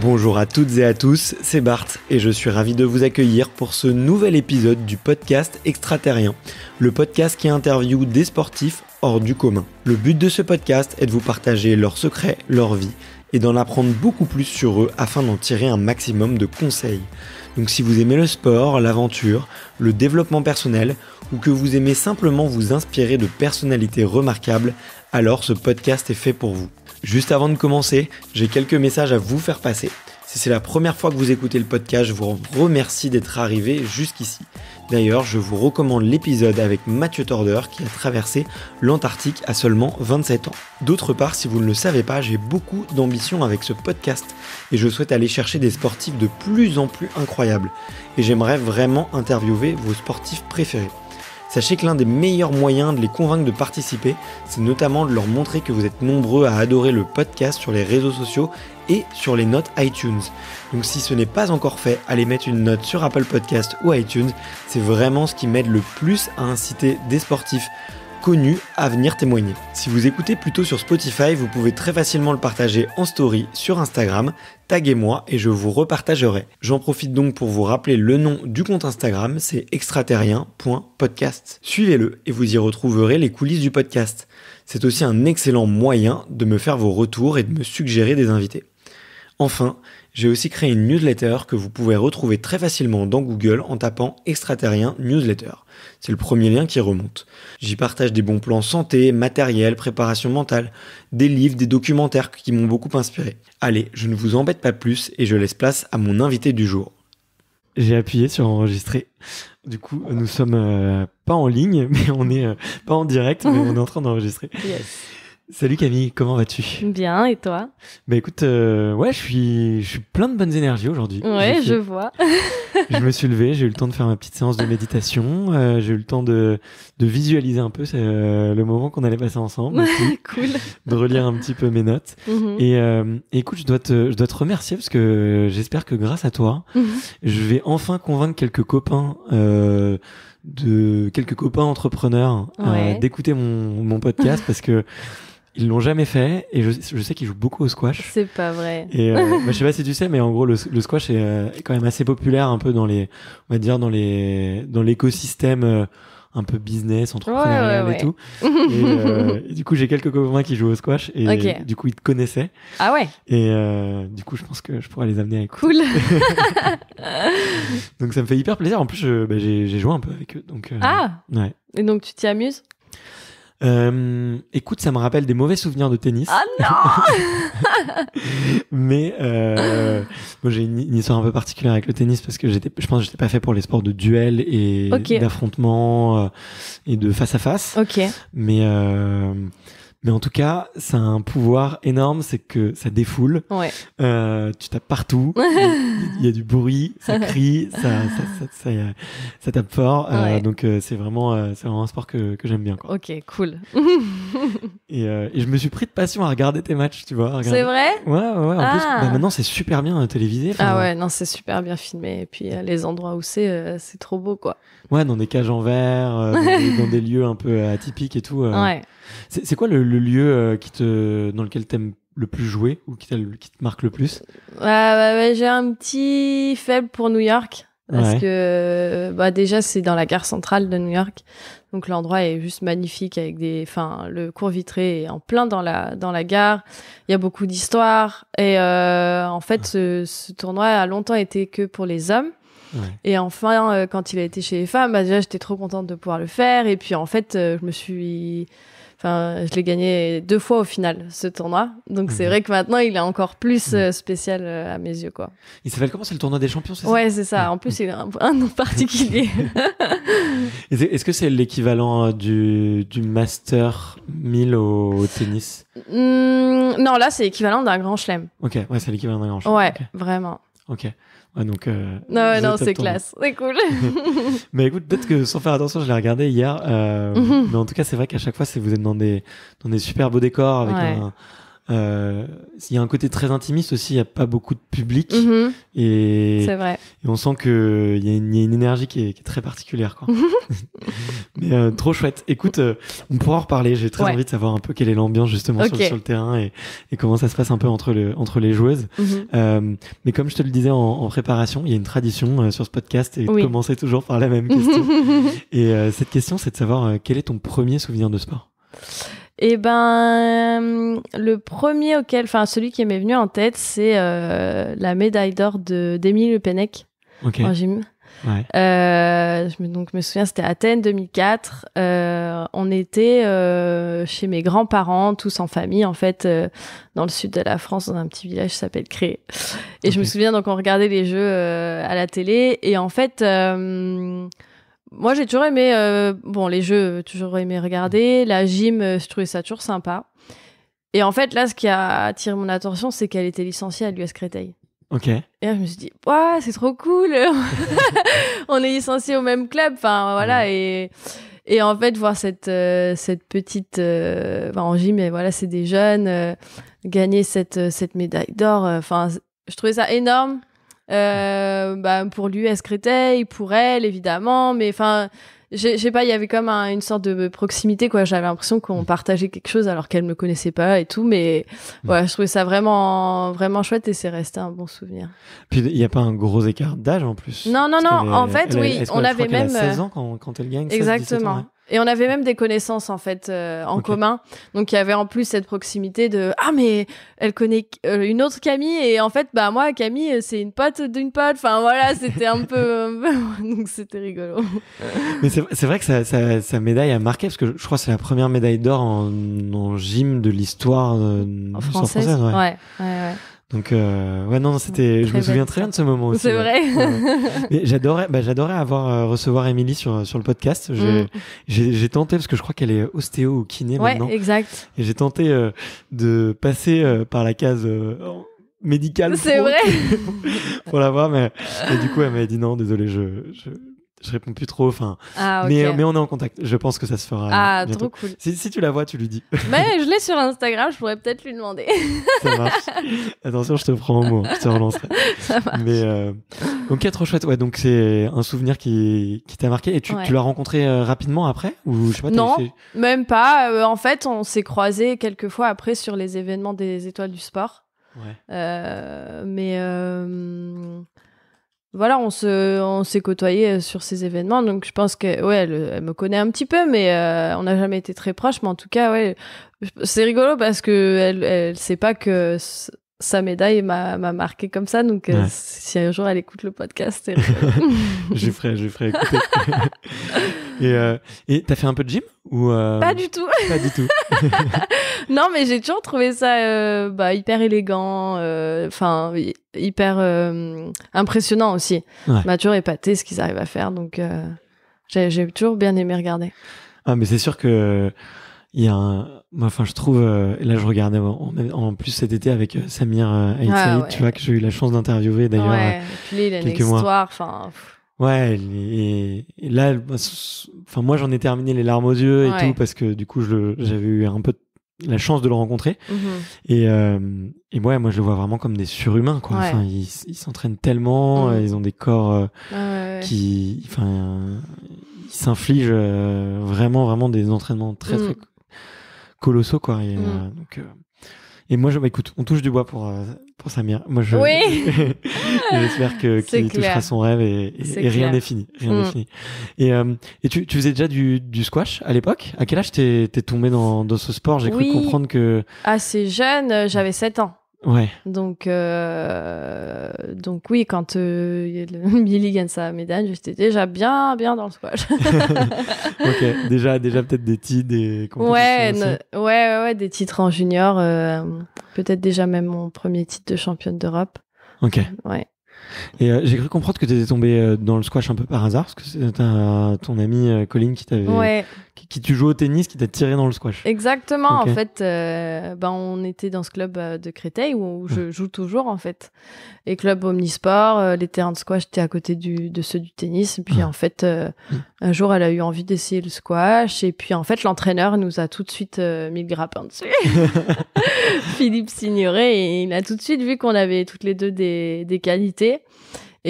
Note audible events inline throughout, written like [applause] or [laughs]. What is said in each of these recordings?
Bonjour à toutes et à tous, c'est Bart et je suis ravi de vous accueillir pour ce nouvel épisode du podcast Extraterrien, le podcast qui interviewe des sportifs hors du commun. Le but de ce podcast est de vous partager leurs secrets, leur vie et d'en apprendre beaucoup plus sur eux afin d'en tirer un maximum de conseils. Donc si vous aimez le sport, l'aventure, le développement personnel ou que vous aimez simplement vous inspirer de personnalités remarquables, alors ce podcast est fait pour vous. Juste avant de commencer, j'ai quelques messages à vous faire passer. Si c'est la première fois que vous écoutez le podcast, je vous remercie d'être arrivé jusqu'ici. D'ailleurs, je vous recommande l'épisode avec Mathieu Torder qui a traversé l'Antarctique à seulement 27 ans. D'autre part, si vous ne le savez pas, j'ai beaucoup d'ambition avec ce podcast et je souhaite aller chercher des sportifs de plus en plus incroyables. Et j'aimerais vraiment interviewer vos sportifs préférés. Sachez que l'un des meilleurs moyens de les convaincre de participer, c'est notamment de leur montrer que vous êtes nombreux à adorer le podcast sur les réseaux sociaux et sur les notes iTunes. Donc si ce n'est pas encore fait, allez mettre une note sur Apple Podcast ou iTunes, c'est vraiment ce qui m'aide le plus à inciter des sportifs connu à venir témoigner. Si vous écoutez plutôt sur Spotify, vous pouvez très facilement le partager en story sur Instagram, taguez-moi et je vous repartagerai. J'en profite donc pour vous rappeler le nom du compte Instagram, c'est extraterrien.podcast. Suivez-le et vous y retrouverez les coulisses du podcast. C'est aussi un excellent moyen de me faire vos retours et de me suggérer des invités. Enfin, j'ai aussi créé une newsletter que vous pouvez retrouver très facilement dans Google en tapant extraterrien newsletter. C'est le premier lien qui remonte. J'y partage des bons plans santé, matériel, préparation mentale, des livres, des documentaires qui m'ont beaucoup inspiré. Allez, je ne vous embête pas plus et je laisse place à mon invité du jour. J'ai appuyé sur enregistrer. Du coup, nous sommes euh, pas en ligne, [laughs] mais on est euh, pas en direct, mais [laughs] on est en train d'enregistrer. Yes. Salut Camille, comment vas-tu Bien, et toi Bah écoute, euh, ouais, je suis, je suis plein de bonnes énergies aujourd'hui. Ouais, je vois. [laughs] je me suis levé, j'ai eu le temps de faire ma petite séance de méditation, euh, j'ai eu le temps de, de visualiser un peu le moment qu'on allait passer ensemble. [laughs] cool. De relire un petit peu mes notes. Mhm. Euh, et écoute, je dois, te, je dois te remercier parce que j'espère que grâce à toi, mhm. je vais enfin convaincre quelques copains de quelques copains entrepreneurs d'écouter mon, mon podcast parce que ils l'ont jamais fait et je, sais qu'ils jouent beaucoup au squash. C'est pas vrai. Et euh, [laughs] bah, je sais pas si tu sais, mais en gros le, squash euh, est, quand même assez populaire un peu dans les, on va dire dans les, dans l'écosystème euh, un peu business, entrepreneurial et tout. [laughs] et, euh, du coup j'ai quelques copains qui jouent au squash et du coup ils te connaissaient. Ah ouais. Et du coup je pense que je pourrais les amener à Cool. [laughs] donc ça me fait hyper plaisir. En plus bah, j'ai joué un peu avec eux. Donc ah. Ouais. Et donc tu t'y amuses. Euh, écoute, ça me rappelle des mauvais souvenirs de tennis. Ah non [laughs] Mais euh, moi, j'ai une, histoire un peu particulière avec le tennis parce que j'étais, je pense, que j'étais pas fait pour les sports de duel et d'affrontement euh, et de face à face. Ok. Mais euh, mais en tout cas, ça a un pouvoir énorme, c'est que ça défoule. Ouais. Euh, tu tapes partout, [laughs] il y, a du bruit, ça crie, ça, tape fort. Euh, donc euh, c'est vraiment, c'est vraiment un sport que, que j'aime bien. Ok, cool. [laughs] et, et, je me suis pris de passion à regarder tes matchs, tu vois. C'est vrai Ouais, ouais. En plus, ah. bah, maintenant c'est super bien télévisé. Ah ouais, non, c'est super bien filmé. Et puis les endroits où c'est, c'est trop beau, quoi ouais, dans des cages en verre, euh, [laughs] dans, des lieux un peu atypiques et tout. Euh. Ouais. C'est quoi le, lieu euh, qui te, dans lequel t'aimes le plus jouer ou qui, te marque le plus bah, J'ai un petit faible pour New York. Parce que bah déjà c'est dans la gare centrale de New York, donc l'endroit est juste magnifique avec des, enfin le cours vitré est en plein dans la dans la gare. Il y a beaucoup d'histoires et en fait ce, tournoi a longtemps été que pour les hommes et enfin, euh, quand il a été chez les femmes, bah, déjà, j'étais trop contente de pouvoir le faire. Et puis, en fait, euh, je me suis. Enfin, je l'ai gagné deux fois au final, ce tournoi. Donc, c'est mhm. vrai que maintenant, il est encore plus mhm. euh, spécial à mes yeux, quoi. Il s'appelle comment C'est le tournoi des champions, c'est Ouais, c'est ça. En plus, il un, un nom particulier. [laughs] Est-ce que c'est l'équivalent du, du Master 1000 au, tennis mmh, Non, là, c'est l'équivalent d'un grand chelem. Ok, ouais, c'est l'équivalent d'un grand chelem. Ouais, vraiment. Ok. Ah, donc, euh, non, non, c'est classe, c'est cool. [laughs] mais écoute, peut-être que sans faire attention, je l'ai regardé hier. Euh, mhm. Mais en tout cas, c'est vrai qu'à chaque fois, vous êtes dans des, dans des super beaux décors avec un il euh, y a un côté très intimiste aussi, il n'y a pas beaucoup de public. Mhm. Et, vrai. et on sent qu'il y, y, a une énergie qui est, très particulière. Quoi. [laughs] Mais euh, trop chouette. Écoute, euh, on pourra en reparler. J'ai très envie de savoir un peu quelle est l'ambiance justement sur, le terrain et, comment ça se passe un peu entre, le, entre les joueuses. Mhm. mais comme je te le disais en, préparation, il y a une tradition sur ce podcast et on commencer toujours par la même question. [laughs] et cette question, c'est de savoir quel est ton premier souvenir de sport eh ben, le premier auquel, enfin celui qui m'est venu en tête, c'est euh, la médaille d'or de d'Émile Le Pennec en gym. Euh, je me, souviens, c'était Athènes 2004. Euh, on était chez mes grands-parents, tous en famille en fait, dans le sud de la France, dans un petit village qui s'appelle Cré. Et je me souviens donc on regardait les jeux à la télé et en fait moi, j'ai toujours aimé, euh, bon, les jeux, euh, toujours aimé regarder. La gym, euh, je trouvais ça toujours sympa. Et en fait, là, ce qui a attiré mon attention, c'est qu'elle était licenciée à l'US Créteil. Ok. Et je me suis dit, waouh, c'est trop cool. [laughs] [laughs] On est licencié au même club. Enfin, voilà. Et. Et en fait, voir cette, cette petite, en gym, voilà, c'est des jeunes, gagner cette, cette médaille d'or, enfin, je trouvais ça énorme. Euh, bah, pour l'US Créteil, pour elle, évidemment. Mais enfin, je sais pas, il y avait comme une sorte de proximité, quoi. J'avais l'impression qu'on partageait quelque chose alors qu'elle me connaissait pas et tout. Mais voilà, mm. je trouvais ça vraiment, vraiment chouette et c'est resté un bon souvenir. Puis il n'y a pas un gros écart d'âge en plus. Non, non, non. en fait, oui, on avait même. 16 euh, ans quand, quand elle gagne. Exactement. Et on avait même des connaissances en fait euh, en commun. Donc il y avait en plus cette proximité de ah mais elle connaît euh, une autre Camille et en fait bah moi Camille c'est une pote d'une pote. Enfin voilà c'était un peu euh, [laughs] donc c'était rigolo. Mais c'est vrai que sa, médaille a marqué parce que je crois que c'est la première médaille d'or en, gym de l'histoire française. française ouais. Ouais, ouais, donc euh, ouais non, c'était je me souviens très bien de ce moment aussi. C'est vrai. j'adorais bah, j'adorais avoir euh, recevoir Émilie sur euh, sur le podcast. Mm. J'ai j'ai tenté parce que je crois qu'elle est ostéo ou kiné ouais, exact. Et j'ai tenté euh, de passer par la case médicale. C'est vrai. [laughs] pour la voir mais et du coup elle m'a dit non, désolé, je, je je réponds plus trop. Enfin, ah, mais, euh, mais, on est en contact. Je pense que ça se fera. Euh, ah, trop cool. Si, tu la vois, tu lui dis. [laughs] Mais je l'ai sur Instagram, je pourrais peut-être lui demander. [laughs] ça marche. Attention, je te prends au mot. Je te relancerai. [laughs] Ça marche. Mais euh, ok, trop chouette. Ouais, donc c'est un souvenir qui, t'a marqué. Et tu, l'as rencontré rapidement après ou je sais pas, Non, même pas. en fait, on s'est croisés quelques fois après sur les événements des étoiles du sport. Ouais. mais voilà, on se, on s'est côtoyé euh, sur ces événements, donc je pense que ouais, elle, me connaît un petit peu, mais euh, on n'a jamais été très proches. Mais en tout cas, ouais, c'est rigolo parce que elle, elle sait pas que sa médaille m'a marqué comme ça. Donc, euh, si un jour elle écoute le podcast, [laughs] je ferai, je ferai écouter. [laughs] Euh, et t'as fait un peu de gym ou euh, Pas du tout. Pas du tout. [laughs] non, mais j'ai toujours trouvé ça bah, hyper élégant, enfin hyper impressionnant aussi. Ouais. M'a toujours épaté ce qu'ils arrivent à faire, donc j'ai toujours bien aimé regarder. Ah, mais c'est sûr que il y a enfin je trouve euh, là je regardais en, plus cet été avec euh, Samir euh, ah tu vois que j'ai eu la chance d'interviewer d'ailleurs quelques mois ouais et, là bah, enfin moi j'en ai terminé les larmes aux yeux et tout parce que du coup j'avais eu un peu la chance de le rencontrer mm-hmm. et et moi moi je le vois vraiment comme des surhumains quoi enfin ils s'entraînent tellement mm. ils ont des corps qui enfin ils s'infligent vraiment vraiment des entraînements très très mm colossaux, quoi. Et, mm. euh, euh, et moi, je, bah, écoute, on touche du bois pour, euh, pour Samir. Moi, je, oui. [laughs] j'espère que, [laughs] qu'il touchera son rêve et, rien n'est fini. Rien mm. fini. Et, tu, tu faisais déjà du, du squash à l'époque? À quel âge t'es, tombé dans, ce sport? J'ai cru comprendre que. Assez jeune, j'avais 7 ans. Ouais. Donc, euh, donc oui, quand euh, [laughs] Billy gagne sa médaille, j'étais déjà bien, bien dans le squash. [laughs] ok, déjà, déjà peut-être des titres, des ouais, ouais, ouais, ouais, des titres en junior, euh, peut-être déjà même mon premier titre de championne d'Europe. Ok. Ouais. Et j'ai cru comprendre que tu étais tombée dans le squash un peu par hasard, parce que c'est ton ami Colin qui t'avait ouais qui tu joues au tennis, qui t'a tiré dans le squash. Exactement. En fait, euh, ben, on était dans ce club euh, de Créteil où je joue toujours, en fait. Et club omnisport, euh, les terrains de squash étaient à côté de ceux du tennis. Et puis, en fait, mm. un jour, elle a eu envie d'essayer le squash. Et puis, en fait, l'entraîneur nous a tout de suite mis le grappin dessus. [laughs] [laughs] Philippe s'ignorait et il a tout de suite vu qu'on avait toutes les deux des, des qualités.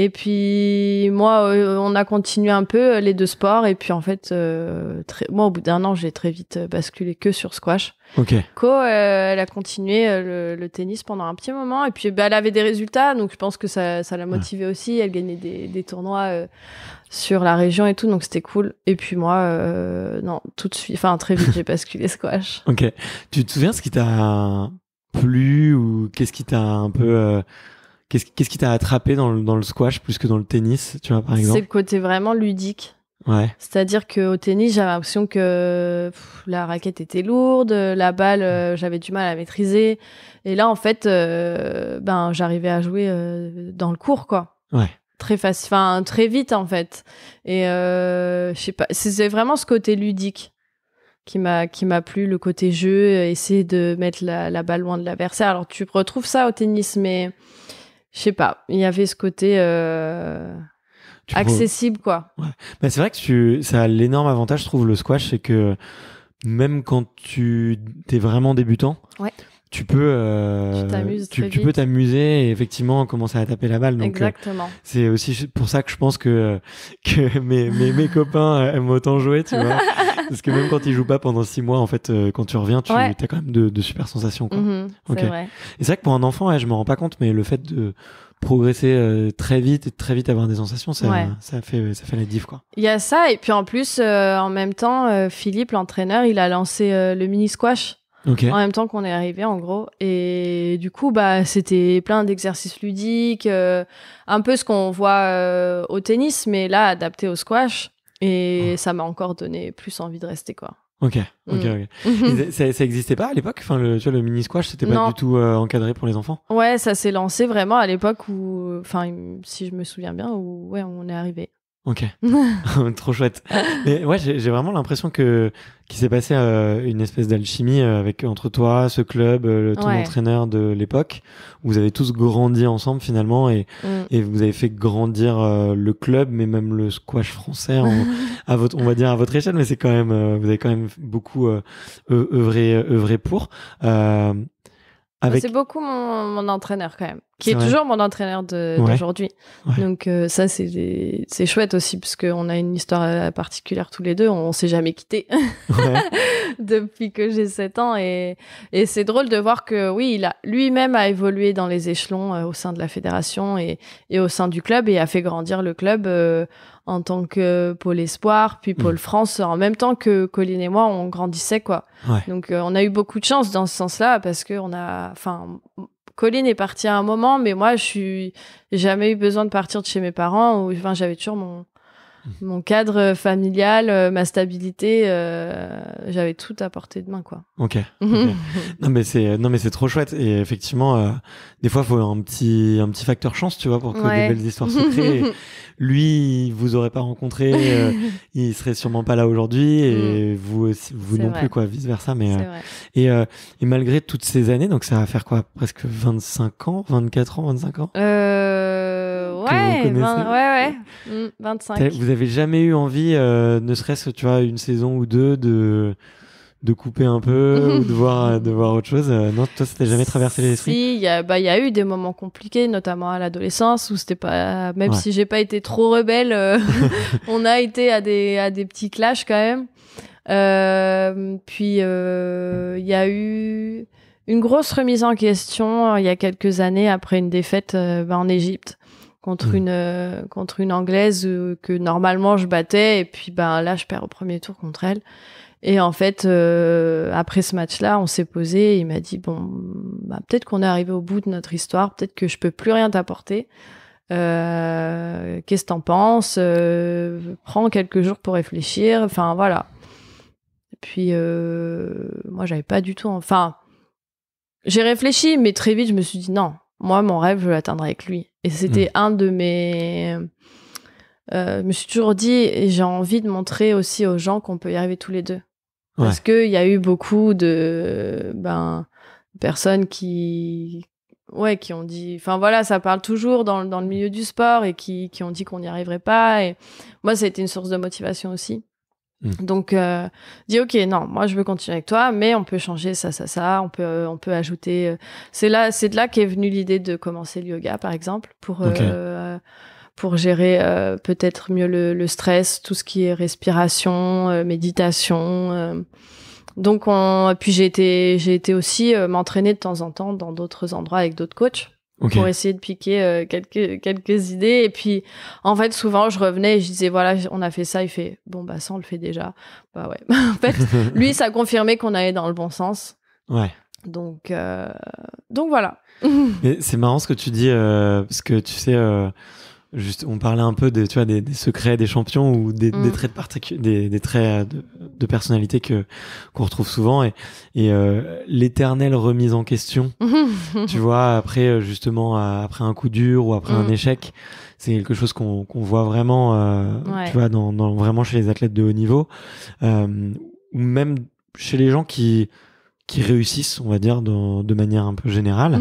Et puis moi, euh, on a continué un peu euh, les deux sports. Et puis en fait, euh, moi, au bout d'un an, j'ai très vite basculé que sur squash. Ok. Co, elle a continué le, tennis pendant un petit moment. Et puis bah, elle avait des résultats, donc je pense que ça, ça l'a motivée aussi. Elle gagnait des, des tournois sur la région et tout, donc c'était cool. Et puis moi, non, tout de suite, enfin très vite, j'ai [laughs] basculé squash. Ok. Tu te souviens ce qui t'a plu ou qu'est-ce qui t'a un peu Qu'est-ce qui t'a attrapé dans le, dans le, squash plus que dans le tennis, tu vois, par exemple C'est le côté vraiment ludique. Ouais. C'est-à-dire qu'au tennis, j'avais l'impression que la raquette était lourde, la balle, euh, j'avais du mal à maîtriser. Et là, en fait, euh, ben, j'arrivais à jouer euh, dans le court, quoi. Ouais. Très facile, enfin, très vite, en fait. Et je sais pas, c'est vraiment ce côté ludique qui m'a qui m'a plu le côté jeu essayer de mettre la, la balle loin de l'adversaire alors tu retrouves ça au tennis mais je sais pas, il y avait ce côté euh, accessible, quoi. Bah, c'est vrai que tu, ça a l'énorme avantage, je trouve, le squash, c'est que même quand tu es vraiment débutant, ouais tu peux euh, tu, peux t'amuser et effectivement commencer à taper la balle donc euh, exactement c'est aussi pour ça que je pense que euh, que [laughs] mes mes, mes copains aiment autant jouer tu vois [laughs] parce que même quand ils jouent pas pendant six mois en fait quand tu reviens tu as quand même de, de super sensations quoi. Mhm, vrai. et c'est vrai que pour un enfant je me rends pas compte mais le fait de progresser très vite et très vite avoir des sensations, ça, ça, fait, ça fait la diff. Quoi. Il y a ça, et puis en plus, en même temps, Philippe, l'entraîneur, il a lancé le mini squash en même temps qu'on est arrivé en gros. Et du coup, bah, c'était plein d'exercices ludiques, euh, un peu ce qu'on voit euh, au tennis, mais là adapté au squash. Et oh. ça m'a encore donné plus envie de rester quoi. Ok, mm. ok, ok. Mhm. ça, ça existait pas à l'époque enfin, le, tu vois, le mini squash, c'était pas du tout euh, encadré pour les enfants Ouais, ça s'est lancé vraiment à l'époque où, enfin, si je me souviens bien, où ouais, on est arrivé. Ok. [laughs] [laughs] Trop chouette. Mais ouais, j'ai vraiment l'impression que qu'il s'est passé euh, une espèce d'alchimie euh, avec entre toi, ce club, euh, ton entraîneur de l'époque. Vous avez tous grandi ensemble finalement et, mm. et vous avez fait grandir le club, mais même le squash français, [laughs] à votre, on va dire à votre échelle. Mais c'est quand même, vous avez quand même beaucoup œuvré, œuvré pour. C'est beaucoup mon, entraîneur quand même qui est, toujours mon entraîneur d'aujourd'hui. Donc euh, ça, c'est des... chouette aussi, parce qu'on a une histoire euh, particulière tous les deux. On, s'est jamais quittés [laughs] depuis que j'ai 7 ans. Et, et c'est drôle de voir que, oui, il a lui-même a évolué dans les échelons euh, au sein de la fédération et, et au sein du club et a fait grandir le club en tant que Pôle Espoir, puis mm. Pôle France, en même temps que Colline et moi, on grandissait, quoi. Donc on a eu beaucoup de chance dans ce sens-là, parce que on a... Enfin, Colline est partie à un moment, mais moi, je n'ai jamais eu besoin de partir de chez mes parents. enfin, j'avais toujours mon, mon cadre familial, euh, ma stabilité, euh, j'avais tout à portée de main, quoi. Ok. [laughs] non mais c'est non mais c'est trop chouette et effectivement, euh, des fois faut un petit un petit facteur chance, tu vois, pour que des belles histoires se créent. [laughs] Lui, vous aurait pas rencontré, [laughs] il serait sûrement pas là aujourd'hui et mm. vous vous non plus quoi, vice versa. Mais et, et malgré toutes ces années, donc ça va faire quoi, presque 25 ans, 24 ans, 25 ans. Euh ouais, ouais, ouais. 25. Mm, vous avez jamais eu envie, euh, ne serait-ce tu vois, une saison ou deux, de de couper un peu [laughs] ou de voir, de voir autre chose euh, Non, toi, ça t'a jamais traversé l'esprit Si, bah, il y, a, eu des moments compliqués, notamment à l'adolescence, où c'était pas. Même si j'ai pas été trop rebelle, euh, [laughs] [laughs] on a été à des, à des petits clashs quand même. puis, il y a eu une grosse remise en question il y a quelques années après une défaite bah, en Égypte contre mm. une euh, contre une anglaise euh, que normalement je battais et puis ben là je perds au premier tour contre elle et en fait euh, après ce match-là on s'est posé il m'a dit bon bah, peut-être qu'on est arrivé au bout de notre histoire peut-être que je peux plus rien t'apporter qu'est-ce que en penses prends quelques jours pour réfléchir enfin voilà et puis moi j'avais pas du tout enfin j'ai réfléchi mais très vite je me suis dit non moi, mon rêve, je l'atteindrai avec lui. Et c'était hmm. un de mes. Euh, je me suis toujours dit, j'ai envie de montrer aussi aux gens qu'on peut y arriver tous les deux. parce Parce qu'il y a eu beaucoup de ben, personnes qui. Ouais, qui ont dit. Enfin voilà, ça parle toujours dans, le milieu du sport et qui, qui ont dit qu'on n'y arriverait pas. Et moi, ça a été une source de motivation aussi. Mm. Donc, euh, dis ok, non, moi je veux continuer avec toi, mais on peut changer ça, ça, ça. On peut, euh, on peut ajouter. Euh, c'est là, c'est de là qu'est venue l'idée de commencer le yoga, par exemple, pour pour gérer peut-être mieux le, stress, tout ce qui est respiration, méditation. donc, on, puis j'ai été, j'ai été aussi m'entraîner de temps en temps dans d'autres endroits avec d'autres coachs pour essayer de piquer euh, quelques quelques idées et puis en fait souvent je revenais et je disais voilà on a fait ça il fait bon bah ça on le fait déjà bah ouais [laughs] en fait [laughs] lui ça confirmait qu'on allait dans le bon sens ouais donc euh, donc voilà [laughs] c'est marrant ce que tu dis ce euh, parce que tu sais Juste, on parlait un peu de tu vois, des, secrets des champions ou des, mm. traits, de, des, des, traits euh, de, de personnalité que qu'on retrouve souvent et, et euh, l'éternelle remise en question. [laughs] tu vois, après euh, justement après un coup dur ou après un mm. échec, c'est quelque chose qu'on voit vraiment, tu vois, dans, vraiment chez les athlètes de haut niveau ou même chez les gens qui qui réussissent, on va dire, de manière un peu générale.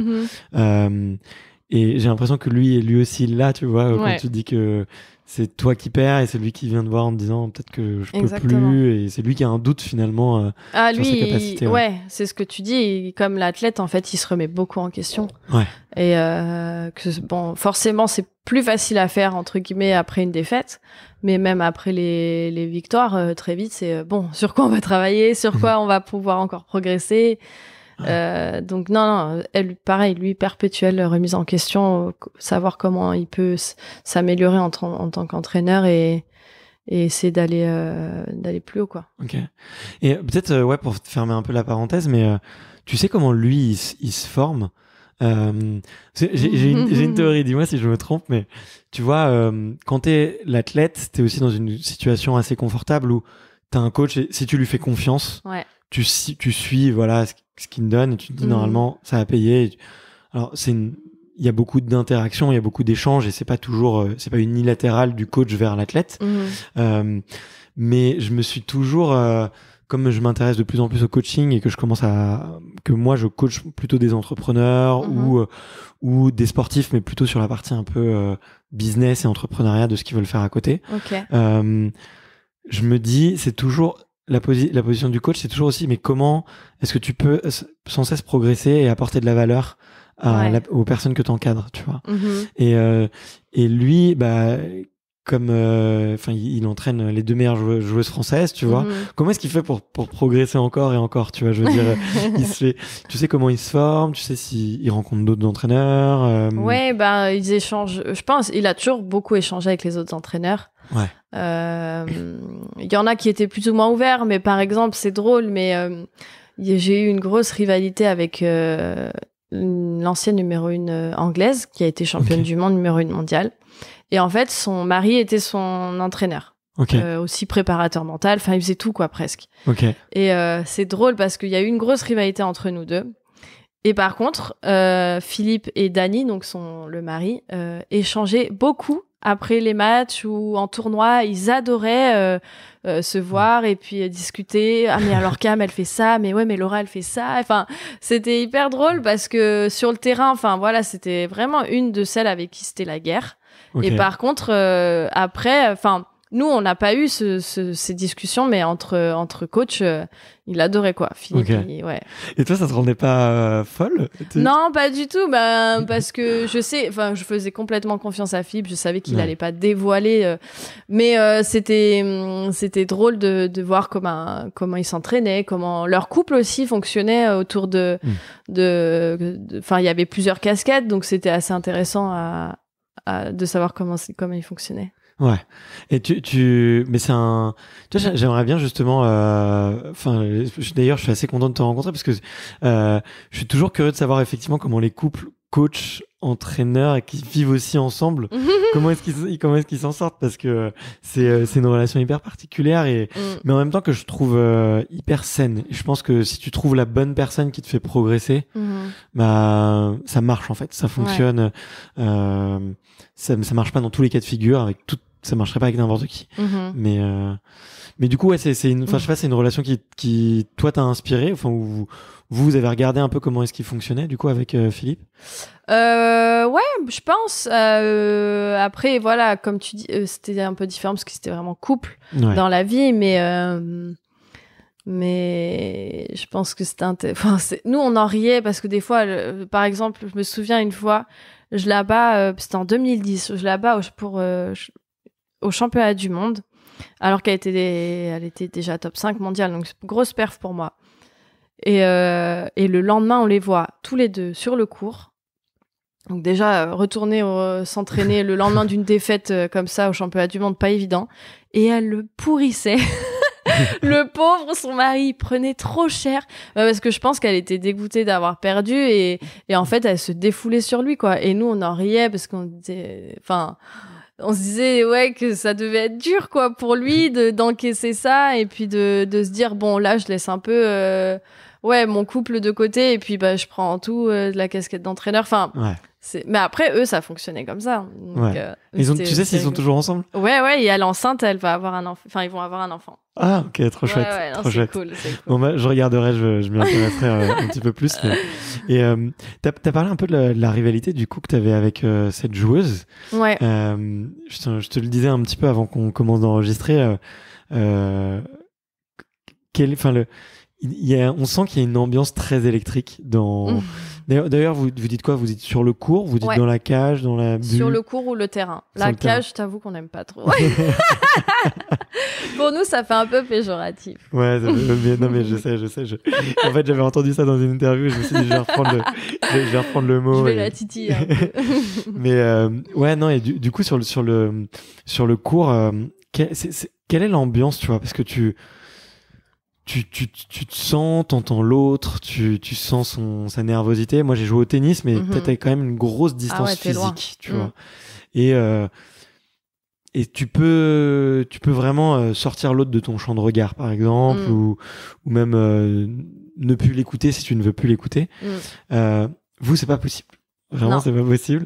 Mm-hmm. Et j'ai l'impression que lui est lui aussi là, tu vois, quand tu dis que c'est toi qui perds et c'est lui qui vient te voir en te disant peut-être que je peux plus et c'est lui qui a un doute finalement euh, ah, sur lui, ses capacités. Ah Ouais, ouais c'est ce que tu dis. comme l'athlète, en fait, il se remet beaucoup en question. Ouais. Et euh, que bon, forcément, c'est plus facile à faire entre guillemets après une défaite, mais même après les, les victoires, euh, très vite, c'est euh, bon sur quoi on va travailler, sur mhm. quoi on va pouvoir encore progresser. Euh, donc non, elle, pareil, lui, perpétuelle remise en question, savoir comment il peut s'améliorer en, tant qu'entraîneur et, essayer d'aller euh, d'aller plus haut, quoi. Ok. Et euh, peut-être, ouais, pour fermer un peu la parenthèse, mais tu sais comment lui, il, se forme j'ai une, [laughs] théorie, dis-moi si je me trompe, mais tu vois, quand quand t'es l'athlète, t'es aussi dans une situation assez confortable où t'as un coach si tu lui fais confiance, ouais tu, tu suis voilà ce, qui qu'il me donne et tu te dis mm. normalement ça va payer. Alors c'est une il y a beaucoup d'interactions, il y a beaucoup d'échanges et c'est pas toujours, euh, c'est pas unilatéral du coach vers l'athlète. Mm. Euh, mais je me suis toujours, euh, comme je m'intéresse de plus en plus au coaching et que je commence à, que moi je coach plutôt des entrepreneurs mm-hmm. ou ou des sportifs, mais plutôt sur la partie un peu business et entrepreneuriat de ce qu'ils veulent faire à côté. je me dis, c'est toujours la, position du coach, c'est toujours aussi, mais comment est-ce que tu peux sans cesse progresser et apporter de la valeur aux personnes que tu encadres, tu vois. Mm-hmm. et, euh, et lui, bah, comme euh, enfin il, entraîne les deux meilleures joueuses françaises tu vois mhm. comment est-ce qu'il fait pour, pour progresser encore et encore tu vois je veux dire [laughs] il se tu sais comment il se forme tu sais s'il rencontre d'autres entraîneurs euh, ouais ben ils échangent je pense il a toujours beaucoup échangé avec les autres entraîneurs il ouais. euh, y en a qui étaient plutôt moins ouverts mais par exemple c'est drôle mais euh, j'ai eu une grosse rivalité avec l'ancienne numéro une anglaise qui a été championne du monde numéro une mondiale et en fait, son mari était son entraîneur. Euh, aussi préparateur mental, enfin il faisait tout quoi presque. Okay. Et euh, c'est drôle parce qu'il y a eu une grosse rivalité entre nous deux. Et par contre, euh, Philippe et Dany, donc son le mari, euh, échangeaient beaucoup après les matchs ou en tournoi, ils adoraient euh, euh se voir et puis euh, discuter. Ah mais alors [laughs] Cam, elle fait ça, mais ouais, mais Laura, elle fait ça. Enfin, c'était hyper drôle parce que sur le terrain, enfin voilà, c'était vraiment une de celles avec qui c'était la guerre. Et par contre, euh, après, enfin, nous, on n'a pas eu ce, ces discussions, mais entre, entre coach, euh, il adorait quoi, Philippe. Et toi, ça te rendait pas euh, folle Non, pas du tout, ben, parce que je sais, enfin, je faisais complètement confiance à Philippe, je savais qu'il n'allait pas dévoiler, mais c'était, hum, c'était drôle de, de voir comment, comment ils s'entraînaient, comment leur couple aussi fonctionnait autour de, hmm. de, enfin, il y avait plusieurs casquettes, donc c'était assez intéressant à, de savoir comment, comment il fonctionnait. Ouais. Et tu, tu, mais c'est un, tu vois, j'aimerais bien justement, euh, enfin, d'ailleurs, je suis assez content de te rencontrer parce que euh, je suis toujours curieux de savoir effectivement comment les couples coach, entraîneur et qui vivent aussi ensemble, [laughs] comment est-ce qu'ils comment est-ce qu'ils s'en sortent parce que c'est euh, c'est une relation hyper particulière et mm. mais en même temps que je trouve euh, hyper saine. je pense que si tu trouves la bonne personne qui te fait progresser, mm-hmm. bah ça marche en fait, ça fonctionne. Euh, ça, ça marche pas dans tous les cas de figure avec tout ça marcherait pas avec n'importe qui mm-hmm. mais euh, mais du coup ouais c'est c'est une enfin je sais pas c'est une relation qui qui toi t'a inspiré enfin vous vous avez regardé un peu comment est-ce qu'il fonctionnait du coup avec euh, Philippe euh, ouais je pense après voilà comme tu dis c'était un peu différent parce que c'était vraiment couple dans la vie mais mais je pense que c'était enfin, nous on en riait parce que des fois par exemple je me souviens une fois je la bats, euh, c'était en 2010, je la bats pour, euh, au championnat du monde, alors qu'elle était, elle était déjà top 5 mondiale, donc grosse perf pour moi. Euh, et, le lendemain, on les voit tous les deux sur le cours. Donc déjà, retourner s'entraîner le lendemain [laughs] d'une défaite comme ça au championnat du monde, pas évident. Et elle le pourrissait. [laughs] [laughs] le pauvre, son mari, prenait trop cher parce que je pense qu'elle était dégoûtée d'avoir perdu et, en fait, elle se défoulait sur lui, quoi. Et nous, on en riait parce qu'on disait, enfin, on se disait ouais que ça devait être dur, quoi, pour lui de d'encaisser ça et puis de se dire bon là, je laisse un peu. Euh, ouais, mon couple de côté et puis bah je prends en tout euh, la casquette d'entraîneur. Enfin, mais après, eux, ça fonctionnait comme ça. Euh, ils ont, tu sais s'ils sont toujours ensemble Ouais, ouais, et à l'enceinte, elle va avoir un enfant. Enfin, ils vont avoir un enfant. Ah, ok, trop chouette. trop chouette. Bon, bah, je regarderai, je, je m'y euh, un petit peu plus. [laughs] Et euh, t'as as parlé un peu de la, rivalité du coup que t'avais avec cette joueuse. Ouais. Je te, le disais un petit peu avant qu'on commence d'enregistrer. quel, le, il y a, on sent qu'il y a une ambiance très électrique dans. Mmh. D'ailleurs, vous, dites quoi Vous dites sur le cours Vous dites dans la cage, dans la Sur le cours ou le terrain. la cage, t'avoue qu'on n'aime pas trop. [laughs] Pour nous, ça fait un peu péjoratif. Ouais, non mais je sais, je sais. [laughs] En fait, j'avais entendu ça dans une interview. je me suis dit, je vais reprendre le, mot. Je vais la titiller. [laughs] mais euh, ouais, non. Et du, coup, sur le sur le sur le cours, euh, quelle est l'ambiance, tu vois Parce que tu tu, tu, tu, te sens, t'entends l'autre, tu, tu sens son, sa nervosité. Moi, j'ai joué au tennis, mais peut-être mhm. avec quand même une grosse ah distance physique, tu vois. Mm. Et, euh, et tu peux, tu peux vraiment euh, sortir l'autre de ton champ de regard, par exemple, mm. ou, ou même euh, ne plus l'écouter si tu ne veux plus l'écouter. Mm. Euh, vous, c'est pas possible. Vraiment, c'est pas possible.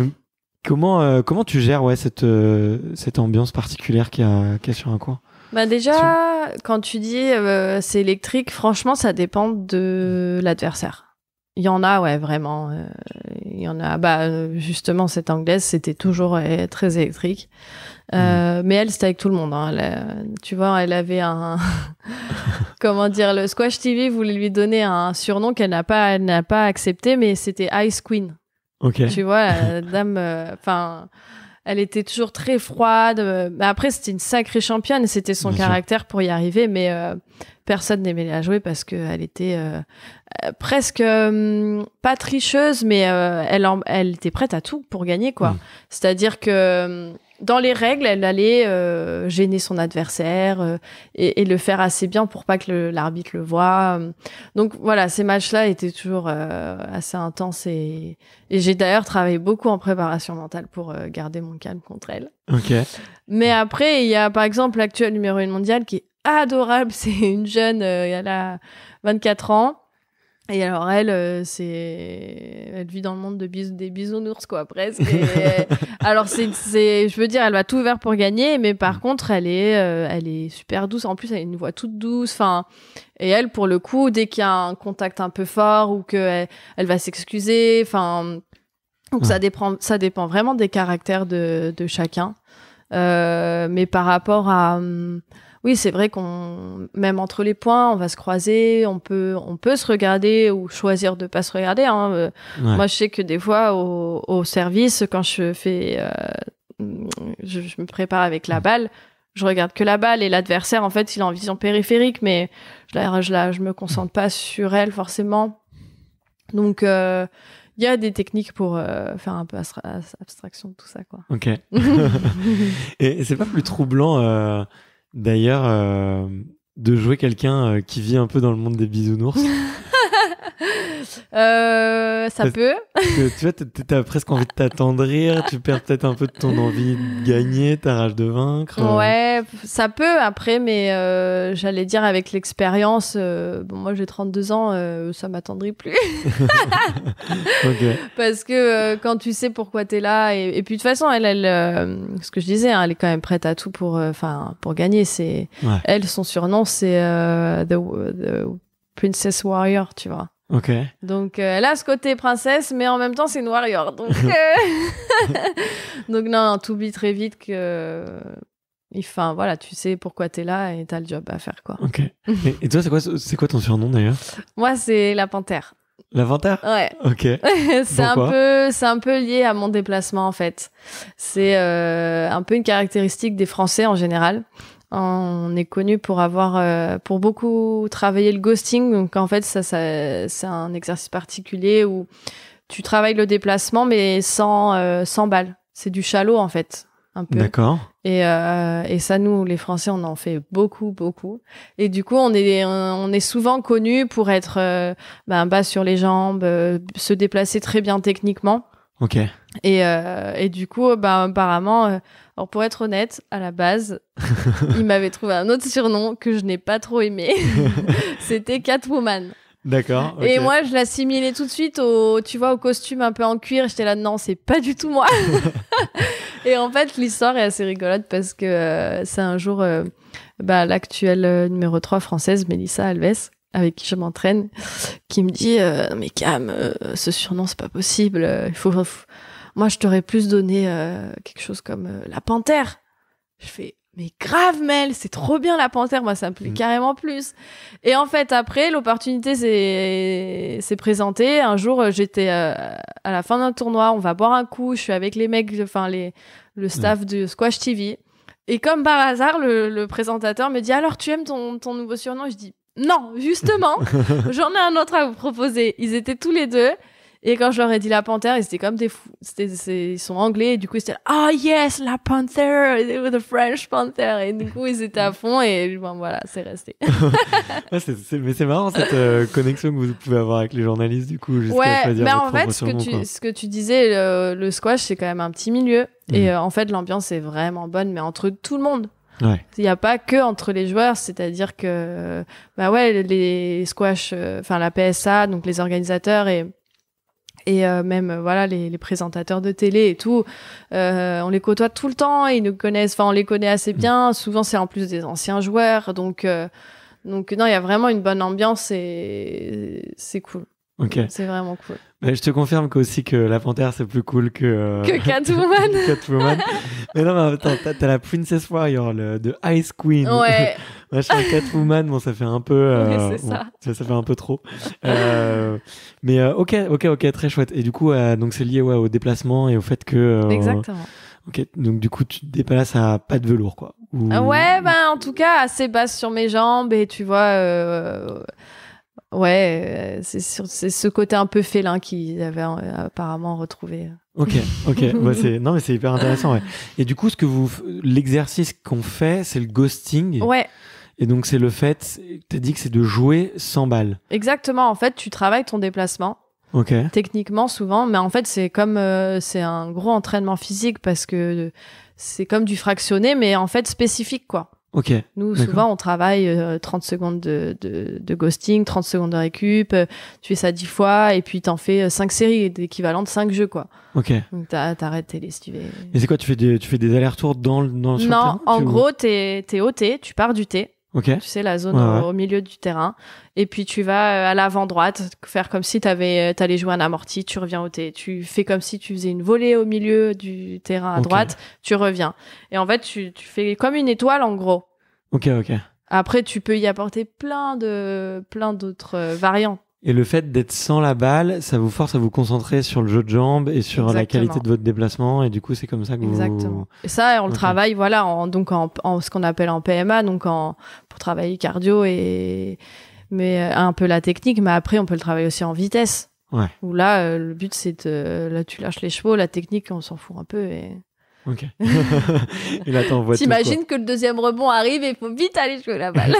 [laughs] comment, comment tu gères ouais, cette, cette ambiance particulière qu'il y a sur un coin bah, déjà, quand tu dis euh, c'est électrique, franchement, ça dépend de l'adversaire. Il y en a, ouais, vraiment. Euh, il y en a. Bah, euh, justement, cette anglaise, c'était toujours très électrique. Hmm. Mais elle, c'était avec tout le monde. Hein. tu vois, elle avait un. [laughs] Comment dire Le Squash TV voulait lui donner un surnom qu'elle n'a pas, n'a pas accepté, mais c'était Ice Queen. Ok. Tu vois, la dame. Enfin, elle était toujours très froide. Euh, bah, après, c'était une sacrée championne. C'était son caractère pour y arriver. Mais euh, personne n'aimait la jouer parce qu'elle était euh, presque pas tricheuse, mais elle, elle était prête à tout pour gagner, quoi. Mm. C'est-à-dire que dans les règles, elle allait euh, gêner son adversaire euh, et, le faire assez bien pour pas que l'arbitre le, voie. Donc voilà, ces matchs-là étaient toujours euh, assez intenses et, j'ai d'ailleurs travaillé beaucoup en préparation mentale pour garder mon calme contre elle. Ok. Mais après, il y a par exemple l'actuelle numéro 1 mondiale qui est adorable. [laughs] C'est une jeune, elle a 24 ans. Et alors elle, euh, c'est, elle vit dans le monde de bis... des bisounours quoi presque. [laughs] alors c'est, je veux dire, elle va tout vers pour gagner, mais par mm. contre, elle est, euh, elle est super douce. En plus, elle a une voix toute douce. Enfin, et elle, pour le coup, dès qu'il y a un contact un peu fort ou que elle, va s'excuser, enfin, donc ça mm. dépend, ça dépend vraiment des caractères de, de chacun. Euh, mais par rapport à hum, oui, c'est vrai qu'on, même entre les points, on va se croiser, on peut, on peut se regarder ou choisir de pas se regarder. Hein. Euh. Moi, je sais que des fois, au, au service, quand je fais, euh, je, me prépare avec la balle, je regarde que la balle et l'adversaire, en fait, il est en vision périphérique, mais je la, je la, je me concentre pas sur elle forcément. Donc, euh, il y a des techniques pour faire un peu abstraction de tout ça, quoi. Ok. [laughs] [laughs] et c'est pas plus troublant D'ailleurs, euh, de jouer quelqu'un euh, qui vit un peu dans le monde des bisounours, [laughs] Euh, ça peut. tu vois, presque envie de t'attendrir, tu perds peut-être un peu de ton envie de gagner, ta rage de vaincre. Euh. Ouais, ça peut après, mais euh, j'allais dire avec l'expérience, bon, moi j'ai 32 ans, ça m'attendrit plus. [laughs] Parce que quand tu sais pourquoi t'es là, et, puis de toute façon, elle, elle ce que je disais, hein, elle est quand même prête à tout pour, enfin pour gagner. C'est Elle, son surnom, c'est the Princess Warrior, tu vois. Donc euh, elle a ce côté princesse, mais en même temps c'est une warrior. Donc, euh, [laughs] non, tout t'oublies très vite que. Enfin voilà, tu sais pourquoi t'es là et t'as le job à faire quoi. Ok. [laughs] Et, toi, c'est quoi, c'est quoi ton surnom d'ailleurs Moi, c'est la panthère. La panthère Ouais. Ok. [laughs] c'est un peu, c'est un peu lié à mon déplacement en fait. C'est euh, un peu une caractéristique des Français en général on est connu pour avoir, euh, pour beaucoup travailler le ghosting. Donc en fait, ça, c'est un exercice particulier où tu travailles le déplacement, mais sans, euh, sans balle. C'est du chalot en fait, un peu. D'accord. Et, euh, et ça, nous, les Français, on en fait beaucoup, beaucoup. Et du coup, on est, on est souvent connu pour être ben, bas sur les jambes, se déplacer très bien techniquement. Ok. Et, euh, et du coup, bah, apparemment, euh, pour être honnête, à la base, [laughs] il m'avait trouvé un autre surnom que je n'ai pas trop aimé. [laughs] C'était Catwoman. D'accord. Et moi, je l'assimilais tout de suite au, tu vois, au costume un peu en cuir. J'étais là, non, c'est pas du tout moi. [laughs] et en fait, l'histoire est assez rigolote parce que euh, c'est un jour, bah, l'actuelle numéro 3 française, Mélissa Alves, avec qui je m'entraîne, qui me dit euh, mais Cam, euh, ce surnom c'est pas possible. Euh, il faut, moi je t'aurais plus donné quelque chose comme la panthère. Je fais mais grave Mel, c'est trop bien la panthère, moi ça me plaît mm. carrément plus. Et en fait après l'opportunité s'est présentée. Un jour j'étais à la fin d'un tournoi, on va boire un coup, je suis avec les mecs, enfin les le mm. staff de Squash TV. Et comme par hasard, le, le, présentateur me dit alors tu aimes ton, ton nouveau surnom Je dis non, justement, [laughs] j'en ai un autre à vous proposer. Ils étaient tous les deux. Et quand je leur ai dit la panthère, ils étaient comme des fous. ils sont anglais, et du coup, ils étaient ah yes, la panthère, the French panther. Et du coup, ils étaient à fond, et voilà, c'est resté. [laughs] mais c'est marrant cette euh, connexion que vous pouvez avoir avec les journalistes, du coup. Ouais, mais ben, en fait, ce que, tu, ce que, tu, disais, le, squash, c'est quand même un petit milieu. Et mm. euh, en fait, l'ambiance est vraiment bonne, mais entre tout le monde. Il n'y a pas que entre les joueurs, c'est-à-dire que bah ouais, les squash, euh, enfin la PSA, donc les organisateurs et et euh, même euh, voilà les, présentateurs de télé et tout on les côtoie tout le temps ils nous connaissent enfin on les connaît assez mm. bien souvent c'est en plus des anciens joueurs donc donc non il y a vraiment une bonne ambiance et c'est cool c'est vraiment cool. Mais je te confirme aussi que la panthère c'est plus cool que euh, que Catwoman. [laughs] Catwoman. mais non, mais attends, t'as, la Princess Warrior de Ice Queen. Ouais. [laughs] Catwoman, bon ça fait un peu. Euh, c'est ça. ça. fait un peu trop. Euh, mais ok, ok, ok, très chouette. Et du coup, donc c'est lié au déplacement et au fait que. Exactement. Ok, donc du coup, tu te déplaces à pas de velours, quoi. Ouais, ben en tout cas, assez basse sur mes jambes et tu vois, Ouais, euh, c'est ce côté un peu félin qu'ils avaient euh, apparemment retrouvé. Ok, ok. [laughs] non, mais c'est hyper intéressant. Ouais. Et du coup, ce que vous, l'exercice qu'on fait, c'est le ghosting. Ouais. Et donc, c'est le fait, tu as dit que c'est de jouer sans balle. Exactement. En fait, tu travailles ton déplacement. Ok. Techniquement, souvent. Mais en fait, c'est comme, euh, c'est un gros entraînement physique parce que c'est comme du fractionné, mais en fait spécifique, quoi. Ok. Nous, souvent, on travaille 30 euh, secondes de, de, de, ghosting, 30 secondes de récup, euh, tu fais ça 10 fois et puis t'en fais 5 euh, séries, l'équivalent de 5 jeux, quoi. Ok. Donc t'arrêtes télé si tu Et c'est quoi, tu fais des, tu fais des allers-retours dans, dans jeu Non, terrain, en tu... gros, t'es, t'es OT, tu pars du thé Okay. Tu sais, la zone au, milieu du terrain. Et puis tu vas euh, à l'avant droite, faire comme si tu euh, t'allais jouer un amorti, tu reviens au T. Tu fais comme si tu faisais une volée au milieu du terrain à droite, tu reviens. Et en fait, tu, tu, fais comme une étoile en gros. Ok, ok. Après, tu peux y apporter plein de plein d'autres euh, variantes. Et le fait d'être sans la balle, ça vous force à vous concentrer sur le jeu de jambes et sur la qualité de votre déplacement. Et du coup, c'est comme ça que Exactement. Exactement. Et ça, on le travaille, voilà, en, donc en, ce qu'on appelle en PMA, donc en, pour travailler cardio et mais euh, un peu la technique. Mais après, on peut le travailler aussi en vitesse. Ouais. Où là, euh, le but, c'est de, là, tu lâches les chevaux, la technique, on s'en fout un peu. Et... Ok. [laughs] il attend, T'imagines que le deuxième rebond arrive et il faut vite aller jouer la [laughs] balle.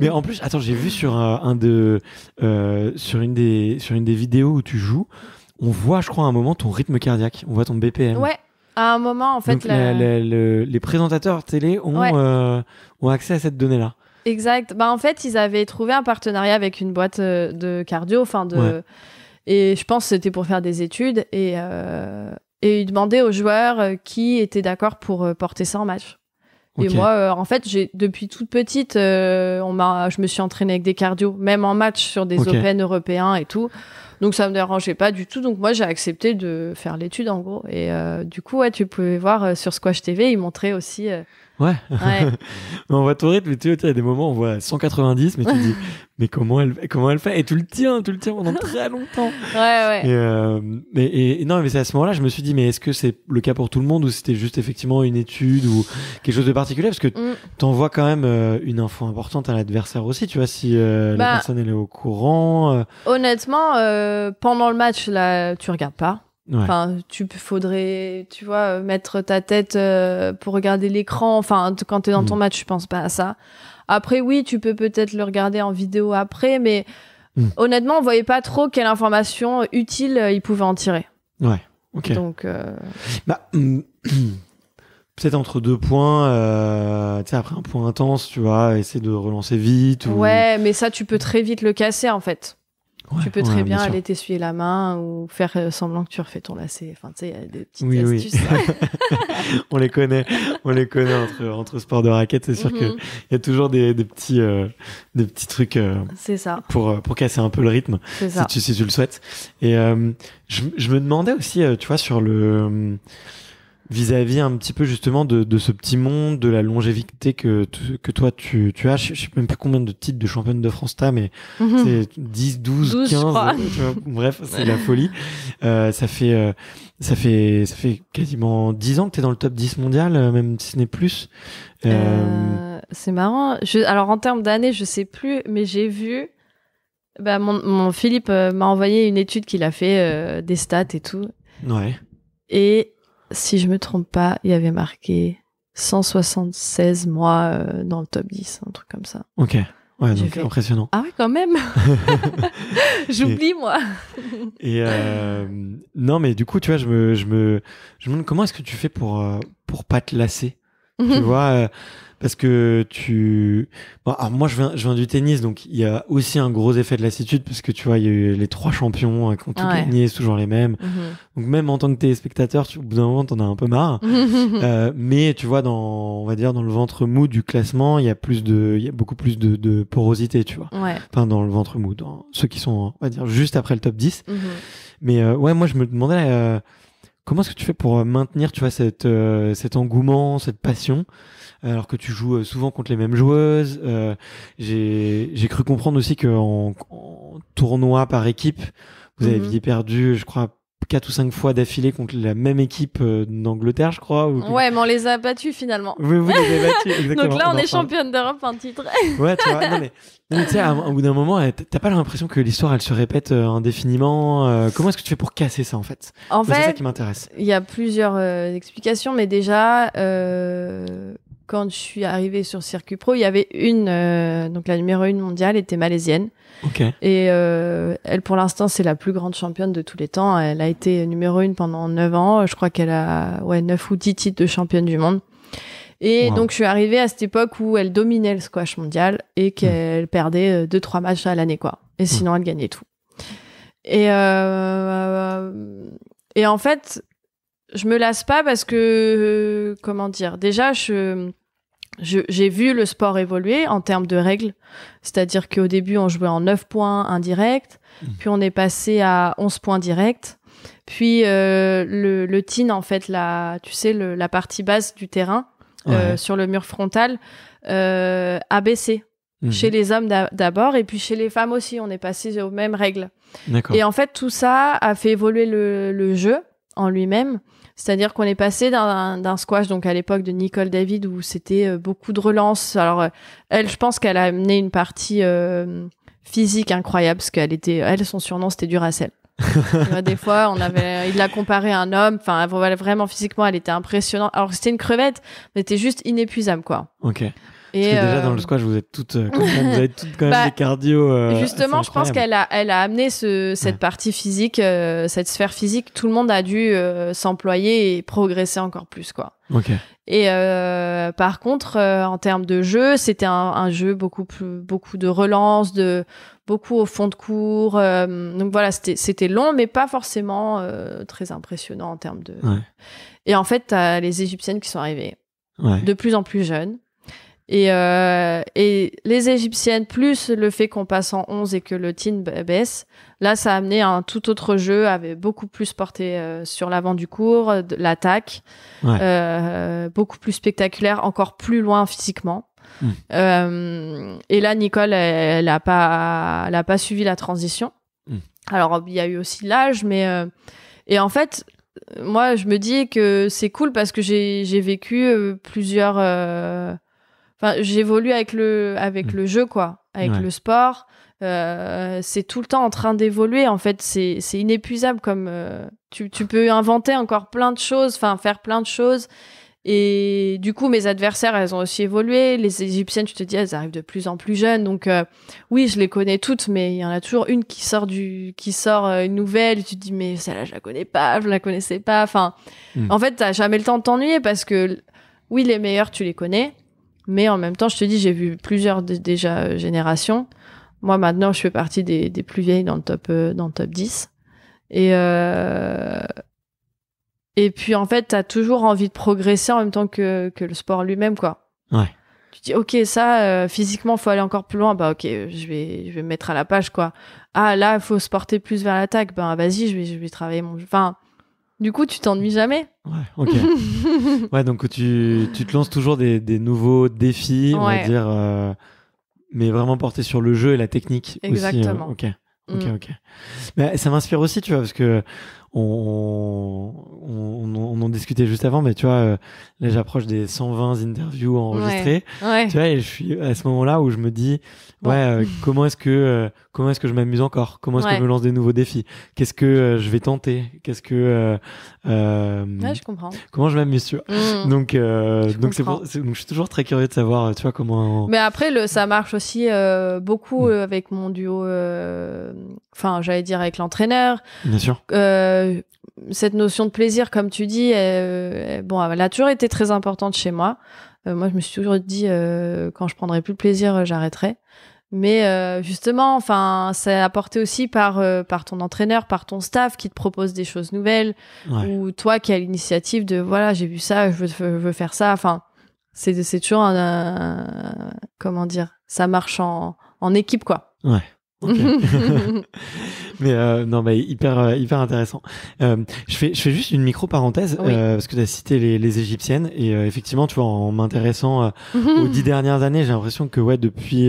Mais en plus, attends, j'ai vu sur un, de, euh, sur une des, sur une des vidéos où tu joues, on voit, je crois, à un moment ton rythme cardiaque, on voit ton BPM. Ouais. À un moment, en fait, les présentateurs télé ont, euh, ont accès à cette donnée-là. Exact. Bah, en fait, ils avaient trouvé un partenariat avec une boîte euh, de cardio, fin de. Et je pense que c'était pour faire des études. Et, et il demandait aux joueurs euh, qui étaient d'accord pour euh, porter ça en match. Et moi, euh, en fait, j'ai depuis toute petite, on m'a, je me suis entraînée avec des cardio, même en match sur des Open européens et tout. Donc ça me dérangeait pas du tout. Donc moi, j'ai accepté de faire l'étude en gros. Et du coup, tu pouvais voir sur Squash TV, ils montraient aussi Ouais. [laughs] on voit ton rythme, mais tu sais, il y a des moments, où on voit 190, mais tu dis, [laughs] mais comment elle, comment elle fait Et tu le tiens, tu le tiens pendant très longtemps. [laughs] Ouais, ouais. Euh, et, non, mais c'est à ce moment-là, je me suis dit, mais est-ce que c'est le cas pour tout le monde ou c'était juste effectivement une étude ou quelque chose de particulier Parce que tu mm. t'envoies quand même euh, une info importante à l'adversaire aussi, tu vois, si euh, la bah personne elle est au courant. Honnêtement, pendant le match, là, tu regardes pas. Enfin, tu faudrait, tu vois, euh, mettre ta tête euh, pour regarder l'écran. Enfin, quand t'es dans ton mm. match, je pense pas à ça. Après, oui, tu peux peut-être le regarder en vidéo après, mais mm. honnêtement, on voyait pas trop quelle information utile euh, il pouvait en tirer. Ouais. Ok. Donc. Bah, [clears throat] peut-être entre deux points, après un point intense, tu vois, essayer de relancer vite. Ouais, mais ça, tu peux très vite le casser, en fait tu peux très bien, aller t'essuyer la main ou faire euh, semblant que tu refais ton lacet. Enfin, tu sais, il y a des petites astuces. Oui. [laughs] on les connaît, on les connaît entre, entre sport de raquette. C'est sûr mhm. qu'il y a toujours des, des petits, euh, des petits trucs euh, C'est ça. Pour, pour casser un peu le rythme, si tu, si tu le souhaites. Et je, je, me demandais aussi, tu vois, sur le vis-à-vis un petit peu justement de, de, ce petit monde, de la longévité que, que toi tu, tu as. Je, ne sais même pas combien de titres de championne de France t'as, mais mhm. c'est 10, 12, 15. bref, c'est la folie. Euh, ça fait, euh, ça fait, ça fait quasiment 10 ans que t'es dans le top 10 mondial, euh, même si ce n'est plus. c'est marrant. alors en termes d'années, je sais plus, mais j'ai vu. Bah, mon, mon Philippe m'a envoyé une étude qu'il a fait des stats et tout. Ouais. Et si je me trompe pas, il y avait marqué 176 mois euh, dans le top 10, un truc comme ça. Ok. Ouais, donc impressionnant. Ah, quand même [laughs] J'oublie, moi Et euh, non, mais du coup, tu vois, je me, demande comment est-ce que tu fais pour, euh, pour pas te lasser Tu [laughs] vois, parce que tu. alors moi, je viens, je viens du tennis, donc il y a aussi un gros effet de lassitude, parce que tu vois, il y a eu les trois champions hein, qui ont tout gagné, toujours les mêmes. Mhm. Donc même en tant que téléspectateur, au bout d'un moment, t'en as un peu marre. [laughs] Euh, mais tu vois, dans, on va dire, dans le ventre mou du classement, il y a plus de, il y a beaucoup plus de, porosité, tu vois. Enfin, dans le ventre mou, dans ceux qui sont, on va dire, juste après le top 10. Mhm. Mais euh, ouais, moi, je me demandais. Euh, comment est-ce que tu fais pour maintenir, tu vois, cet engouement, cette passion alors que tu joues euh, souvent contre les mêmes joueuses. Euh, j'ai cru comprendre aussi qu'en en tournoi par équipe, vous avez aviez mhm. perdu, je crois, quatre ou cinq fois d'affilée contre la même équipe euh, d'Angleterre, je crois. Ouais, mais on les a battus finalement. [laughs] Donc là, on, est championne d'Europe en titre. [laughs] ouais, tu vois, non mais, tu sais, au bout d'un moment, eh, t'as pas l'impression que l'histoire, elle se répète indéfiniment. comment est-ce que tu fais pour casser ça, en fait En fait, c'est ça qui m'intéresse. Il y a plusieurs explications, mais déjà, euh, quand je suis arrivée sur Circuit Pro, il y avait une, euh, donc la numéro une mondiale était malaisienne. Et euh, elle, pour l'instant, c'est la plus grande championne de tous les temps. Elle a été numéro une pendant 9 ans. Je crois qu'elle a ouais, 9 ou 10 titres de championne du monde. Et donc, je suis arrivée à cette époque où elle dominait le squash mondial et hmm. qu'elle perdait euh, deux, trois matchs à l'année, quoi. Et hmm. sinon, elle gagnait tout. Et, et en fait, je me lasse pas parce que, euh, comment dire, déjà, je j'ai vu le sport évoluer en termes de règles. C'est-à-dire qu'au début, on jouait en 9 points indirects, mmh. puis on est passé à 11 points directs. Puis euh, le, le en fait, la, tu sais, la partie basse du terrain, euh, sur le mur frontal, a baissé. Mmh. Chez les hommes d'abord, et puis chez les femmes aussi, on est passé aux mêmes règles. Et en fait, tout ça a fait évoluer le jeu en lui-même. C'est-à-dire qu'on est passé d'un squash, donc à l'époque de Nicole David, où c'était euh, beaucoup de relance. Alors, euh, elle, je pense qu'elle a amené une partie euh, physique incroyable, parce qu'elle était, elle, son surnom, c'était Duracell. [laughs] des fois, on avait, il l'a comparé à un homme. Enfin, vraiment physiquement, elle était impressionnante. Alors c'était une crevette, mais était juste inépuisable, quoi. Ok. Parce que déjà euh, dans le squash, vous êtes toutes, euh, quand même, même [laughs] bah, des cardio. Euh, justement, je pense qu'elle a, elle a amené ce, cette partie physique, cette sphère physique. Tout le monde a dû s'employer et progresser encore plus, quoi. Et par contre, en termes de jeu, c'était un, jeu beaucoup plus, beaucoup de relance, de beaucoup au fond de cours. donc voilà, c'était long, mais pas forcément très impressionnant en termes de. Et en fait, as les Égyptiennes qui sont arrivées, de plus en plus jeunes, et, euh, et les Égyptiennes, plus le fait qu'on passe en 11 et que le team baisse, là, ça a amené un tout autre jeu, avait beaucoup plus porté euh, sur l'avant du cours, l'attaque, euh, beaucoup plus spectaculaire, encore plus loin physiquement. Hmm. Euh, et là, Nicole, elle n'a pas, elle a pas suivi la transition. Hmm. Alors, il y a eu aussi l'âge, mais. Euh, et en fait, moi, je me dis que c'est cool parce que j'ai vécu plusieurs Enfin, j'évolue avec le avec mm. le jeu quoi, avec le sport. Euh, c'est tout le temps en train d'évoluer. En fait, c'est inépuisable. Comme euh, tu, tu, peux inventer encore plein de choses, enfin faire plein de choses. Et du coup, mes adversaires, elles ont aussi évolué. Les Égyptiennes, tu te dis, elles arrivent de plus en plus jeunes. Donc euh, oui, je les connais toutes, mais il y en a toujours une qui sort du, qui sort une nouvelle. tu te dis, mais celle-là, je la connais pas, je la connaissais pas. Enfin, mm. en fait, t'as jamais le temps de t'ennuyer parce que oui, les meilleurs, tu les connais. Mais en même temps, je te dis, j'ai vu plusieurs déjà euh, générations. Moi, maintenant, je fais partie des, plus vieilles dans le top, euh, dans le top 10. Et, euh, et puis, en fait, tu as toujours envie de progresser en même temps que, que le sport lui-même, quoi. Ouais. Tu dis, OK, ça, physiquement, faut aller encore plus loin. Bah, OK, je vais, je vais me mettre à la page, quoi. Ah, là, il faut se porter plus vers l'attaque. Ben, vas-y, je vais, je vais travailler mon. Enfin, du coup, tu t'ennuies jamais. Ouais, ok. [laughs] ouais, donc tu, te lances toujours des, nouveaux défis, on va dire, euh, mais vraiment portés sur le jeu et la technique. Euh, Exactement. Aussi, ok, ok, mm. ok. Mais ça m'inspire aussi, tu vois, parce que on, on, on, en discutait juste avant, mais tu vois, euh, là j'approche des 120 interviews enregistrées. Tu vois, et je suis à ce moment-là où je me dis, Ouais, euh, comment est-ce que euh, comment est-ce que je m'amuse encore Comment est-ce que je me lance des nouveaux défis Qu'est-ce que euh, je vais tenter Qu'est-ce que Comment je m'amuse mmh. Donc je donc c'est donc je suis toujours très curieux de savoir tu vois comment. Mais après ça marche aussi beaucoup mmh. avec mon duo enfin j'allais dire avec l'entraîneur. Bien sûr. cette notion de plaisir, comme tu dis, bon, elle a toujours été très importante chez moi. moi, je me suis toujours dit, quand je prendrai plus de plaisir, j'arrêterai. Mais euh, justement, enfin, c'est apporté aussi par euh, par ton entraîneur, par ton staff qui te propose des choses nouvelles, ou toi qui as l'initiative de voilà, j'ai vu ça, je veux, je veux faire ça. Enfin, c'est c'est toujours un, comment dire, ça marche en en équipe quoi. Ouais. ok. [laughs] [laughs] mais euh, non, mais hyper hyper intéressant. Euh, je fais je fais juste une micro parenthèse parce que tu as cité les, les égyptiennes et effectivement, tu vois, en m'intéressant [laughs] aux dix dernières années, j'ai l'impression que ouais, depuis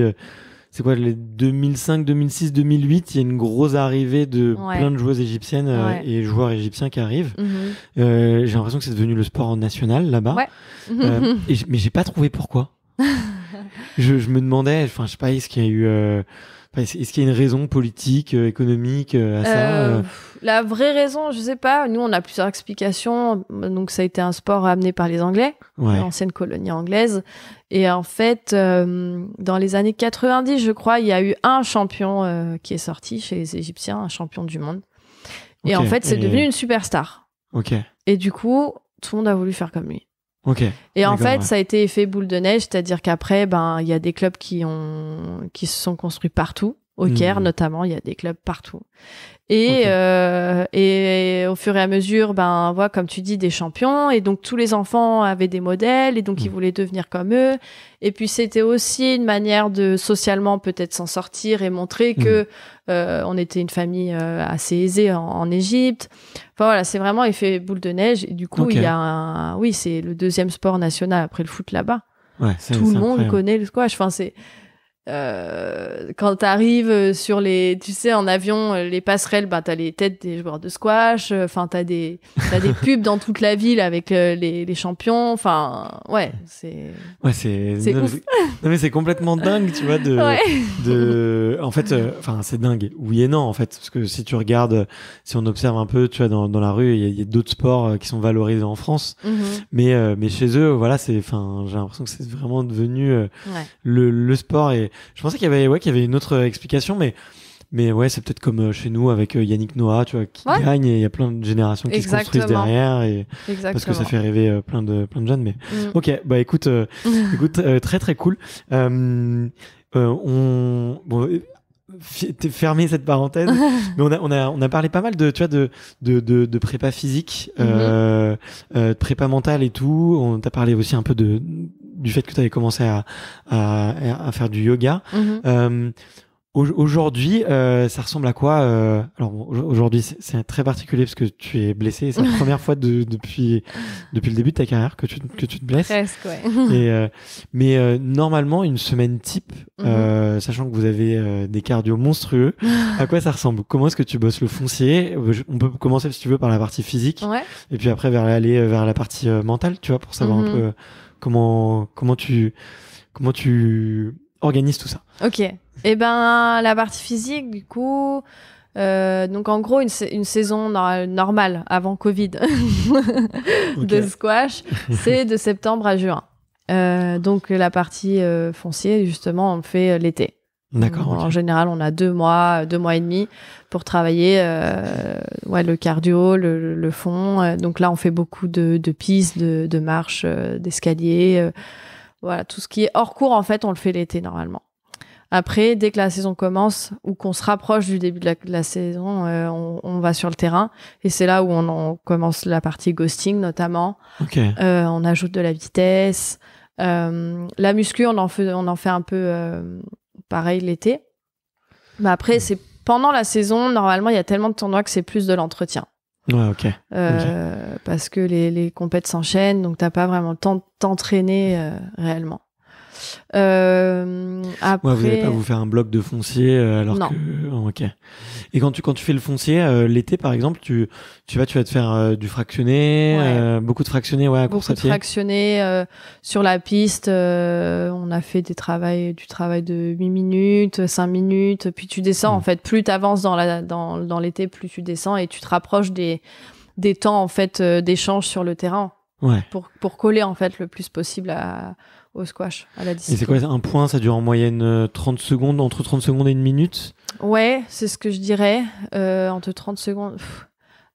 c'est quoi les 2005, 2006, 2008, il y a une grosse arrivée de plein de joueuses égyptiennes euh, et joueurs égyptiens qui arrivent. Mhm. Euh, j'ai l'impression que c'est devenu le sport national là-bas. Euh, mais j'ai pas trouvé pourquoi. [laughs] je, je, me demandais, enfin je sais pas, est-ce qu'il y a eu est-ce qu'il y a une raison politique, euh, économique euh, à ça euh, La vraie raison, je sais pas. Nous, on a plusieurs explications. Donc, ça a été un sport amené par les Anglais, ancienne l'ancienne colonie anglaise. Et en fait, dans les années 90, je crois, il y a eu un champion qui est sorti chez les Égyptiens, un champion du monde. Et en fait, c'est devenu une superstar. Ok. Et du coup, tout le monde a voulu faire comme lui. Et en fait, ça a été effet boule de neige, c'est-à-dire qu'après, ben, il y a des clubs qui ont, qui se sont construits partout, au mmh. Caire notamment, il y a des clubs partout. Et, euh, et, au fur et à mesure, ben, voit, comme tu dis, des champions. Et donc, tous les enfants avaient des modèles et donc, ils mm. voulaient devenir comme eux. Et puis, c'était aussi une manière de socialement peut-être s'en sortir et montrer que mm. euh, on était une famille euh, assez aisée en Égypte. enfin, voilà, c'est vraiment effet boule de neige. Et du coup, il y a un... oui, c'est le deuxième sport national après le foot là-bas. Tout le monde connaît le squash. Enfin, c'est, euh, quand t'arrives euh, sur les, tu sais, en avion, euh, les passerelles, bah t'as les têtes des joueurs de squash. Enfin, t'as des, as des [laughs] pubs dans toute la ville avec les, champions. Enfin, ouais, c'est. Ouais, c'est. Non, mais c'est complètement [laughs] dingue, tu vois, de, de. En fait, enfin, c'est dingue. Oui et non, en fait, parce que si tu regardes, si on observe un peu, tu vois, dans, la rue, il y a, d'autres sports qui sont valorisés en France, mhm. mais mais chez eux, voilà, c'est, enfin, j'ai l'impression que c'est vraiment devenu le, le sport et je pensais qu'il y avait, ouais, qu'il y avait une autre euh, explication, mais. Mais ouais, c'est peut-être comme euh, chez nous avec euh, Yannick Noah, tu vois, qui gagne et il y a plein de générations qui se construisent derrière et parce que ça fait rêver plein de plein de jeunes. Mais mm. ok, bah écoute, [laughs] écoute, très très cool. Euh, on bon, fermé cette parenthèse [laughs] mais on a on a on a parlé pas mal de tu vois de de de, prépa physique mm-hmm. euh, prépa mentale et tout on t'a parlé aussi un peu de du fait que tu avais commencé à, faire du yoga. Mhm. Euh, aujourd'hui, euh, ça ressemble à quoi euh, Alors aujourd'hui, c'est très particulier parce que tu es blessé. C'est la [laughs] première fois depuis le début de ta carrière que tu te blesses. Presque, ouais. [laughs] mais normalement, une semaine type, mhm. sachant que vous avez des cardio monstrueux, à quoi ça ressemble Comment est-ce que tu bosses le foncier On peut commencer si tu veux par la partie physique, et puis après vers aller vers la partie mentale, tu vois, pour savoir un mhm. peu Comment, comment, tu, comment tu organises tout ça Ok. Eh ben, la partie physique, du coup, euh, donc en gros, une, saison normale avant Covid [laughs] de squash, c'est de septembre à juin. Euh, donc la partie foncière, euh, foncier, justement, on fait l'été. D'accord. En général, on a deux mois, deux mois et demi pour travailler euh, ouais, le cardio, le, le, fond. Euh, donc là, on fait beaucoup de, de pistes, de, de marches, euh, d'escaliers. Euh, voilà, tout ce qui est hors cours, en fait, on le fait l'été normalement. Après, dès que la saison commence ou qu'on se rapproche du début de la, saison, on, on, va sur le terrain et c'est là où on, on, commence la partie ghosting notamment. Euh, on ajoute de la vitesse. Euh, la muscu, on en fait, on en fait un peu pareil l'été. Mais après, c'est pendant la saison, normalement, il y a tellement de tournois que c'est plus de l'entretien. Ouais, ok. Euh, parce que les, les compètes s'enchaînent, donc t'as pas vraiment le temps de t'entraîner euh, réellement. Euh, après... vous n'allez pas vous faire un bloc de foncier euh, alors que. Oh, ok. Et quand tu, quand tu fais le foncier, euh, l'été par exemple, tu, tu, vas, tu vas te faire du fractionné, beaucoup de fractionné, ouais, beaucoup course à de fractionné sur la piste. on a fait des du travail de 8 minutes, 5 minutes, puis tu descends en mm. fait. Plus tu avances dans l'été, dans, plus tu descends et tu te rapproches des, des temps en fait d'échange sur le terrain. Ouais. Pour, pour coller en fait le plus possible à, au squash, à la discipline. Et c'est quoi un point Ça dure en moyenne 30 euh, secondes, entre 30 secondes et une minute Ouais, c'est ce que je dirais. Euh, entre 30 secondes.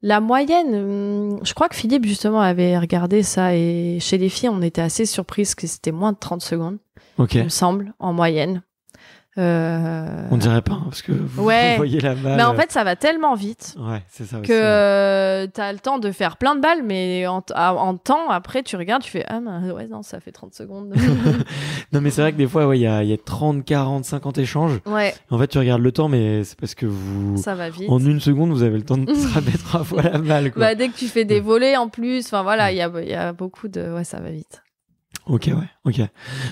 La moyenne, hmm, je crois que Philippe justement avait regardé ça et chez les filles, on était assez surprise que c'était moins de 30 secondes, Ok. il me semble, en moyenne. Euh, On dirait pas, hein, parce que vous, voyez la balle. Mais en euh. fait, ça va tellement vite aussi, que t'as tu as le temps de faire plein de balles, mais en, temps, après, tu regardes, tu fais Ah, mais ouais, non, ça fait 30 secondes. [laughs] non, mais c'est vrai que des fois, il y a, 30, 40, 50 échanges. En fait, tu regardes le temps, mais c'est parce que vous. Ça va vite. En une seconde, vous avez le temps de frapper trois fois la balle. Quoi. Bah, dès que tu fais des volets en plus, enfin voilà, il y a, y a beaucoup de. Ouais, ça va vite. Ok, ouais, ok.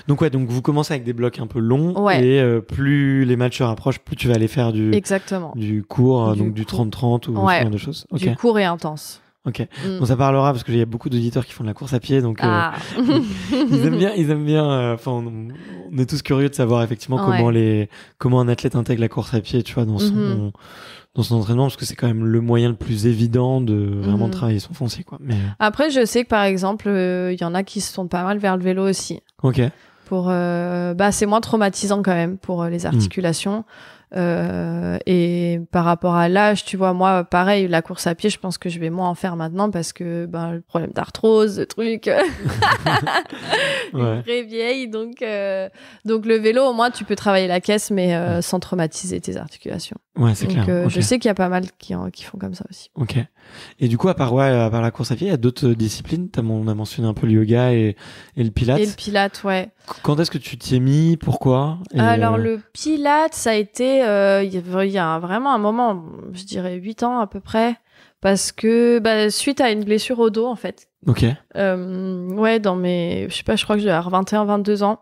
Donc ouais, donc vous commencez avec des blocs un peu longs et euh, plus les matchs se rapprochent, plus tu vas aller faire du exactement du court euh, donc du 30-30 ou ce de choses. Okay. Du court et intense. Ok. Mm. ça parlera parce qu'il y a beaucoup d'auditeurs qui font de la course à pied, donc euh, ah. [laughs] ils aiment bien. Ils aiment bien. Euh, enfin, on est tous curieux de savoir effectivement comment les comment un athlète intègre la course à pied, tu vois, dans son mm-hmm. dans son entraînement, parce que c'est quand même le moyen le plus évident de vraiment mm-hmm. travailler son foncier, quoi. Mais... Euh, Après, je sais que par exemple, il y en a qui se tournent pas mal vers le vélo aussi. Ok. Pour bah, c'est moins traumatisant quand même pour les mm. articulations. Euh, et par rapport à l'âge, tu vois, moi, pareil, la course à pied, je pense que je vais moins en faire maintenant parce que ben, le problème d'arthrose, le truc, suis [laughs] très vieille. Donc, euh, donc le vélo, au moins, tu peux travailler la caisse, mais euh, sans traumatiser tes articulations. Ouais, c'est clair. Donc, Je sais qu'il y a pas mal qui, font comme ça aussi. Ok. Et du coup, à part, la course à pied, il y a d'autres disciplines. on a mentionné un peu le yoga et, et le pilate. Et le pilate, ouais. Quand est-ce que tu t'y es mis Pourquoi Alors, euh, le Pilate, ça a été euh, il y a vraiment un moment, je dirais 8 ans à peu près, parce que bah, suite à une blessure au dos, en fait. Ok. Euh, ouais, dans mes. Je sais pas, je crois que j'ai 21, 22 ans.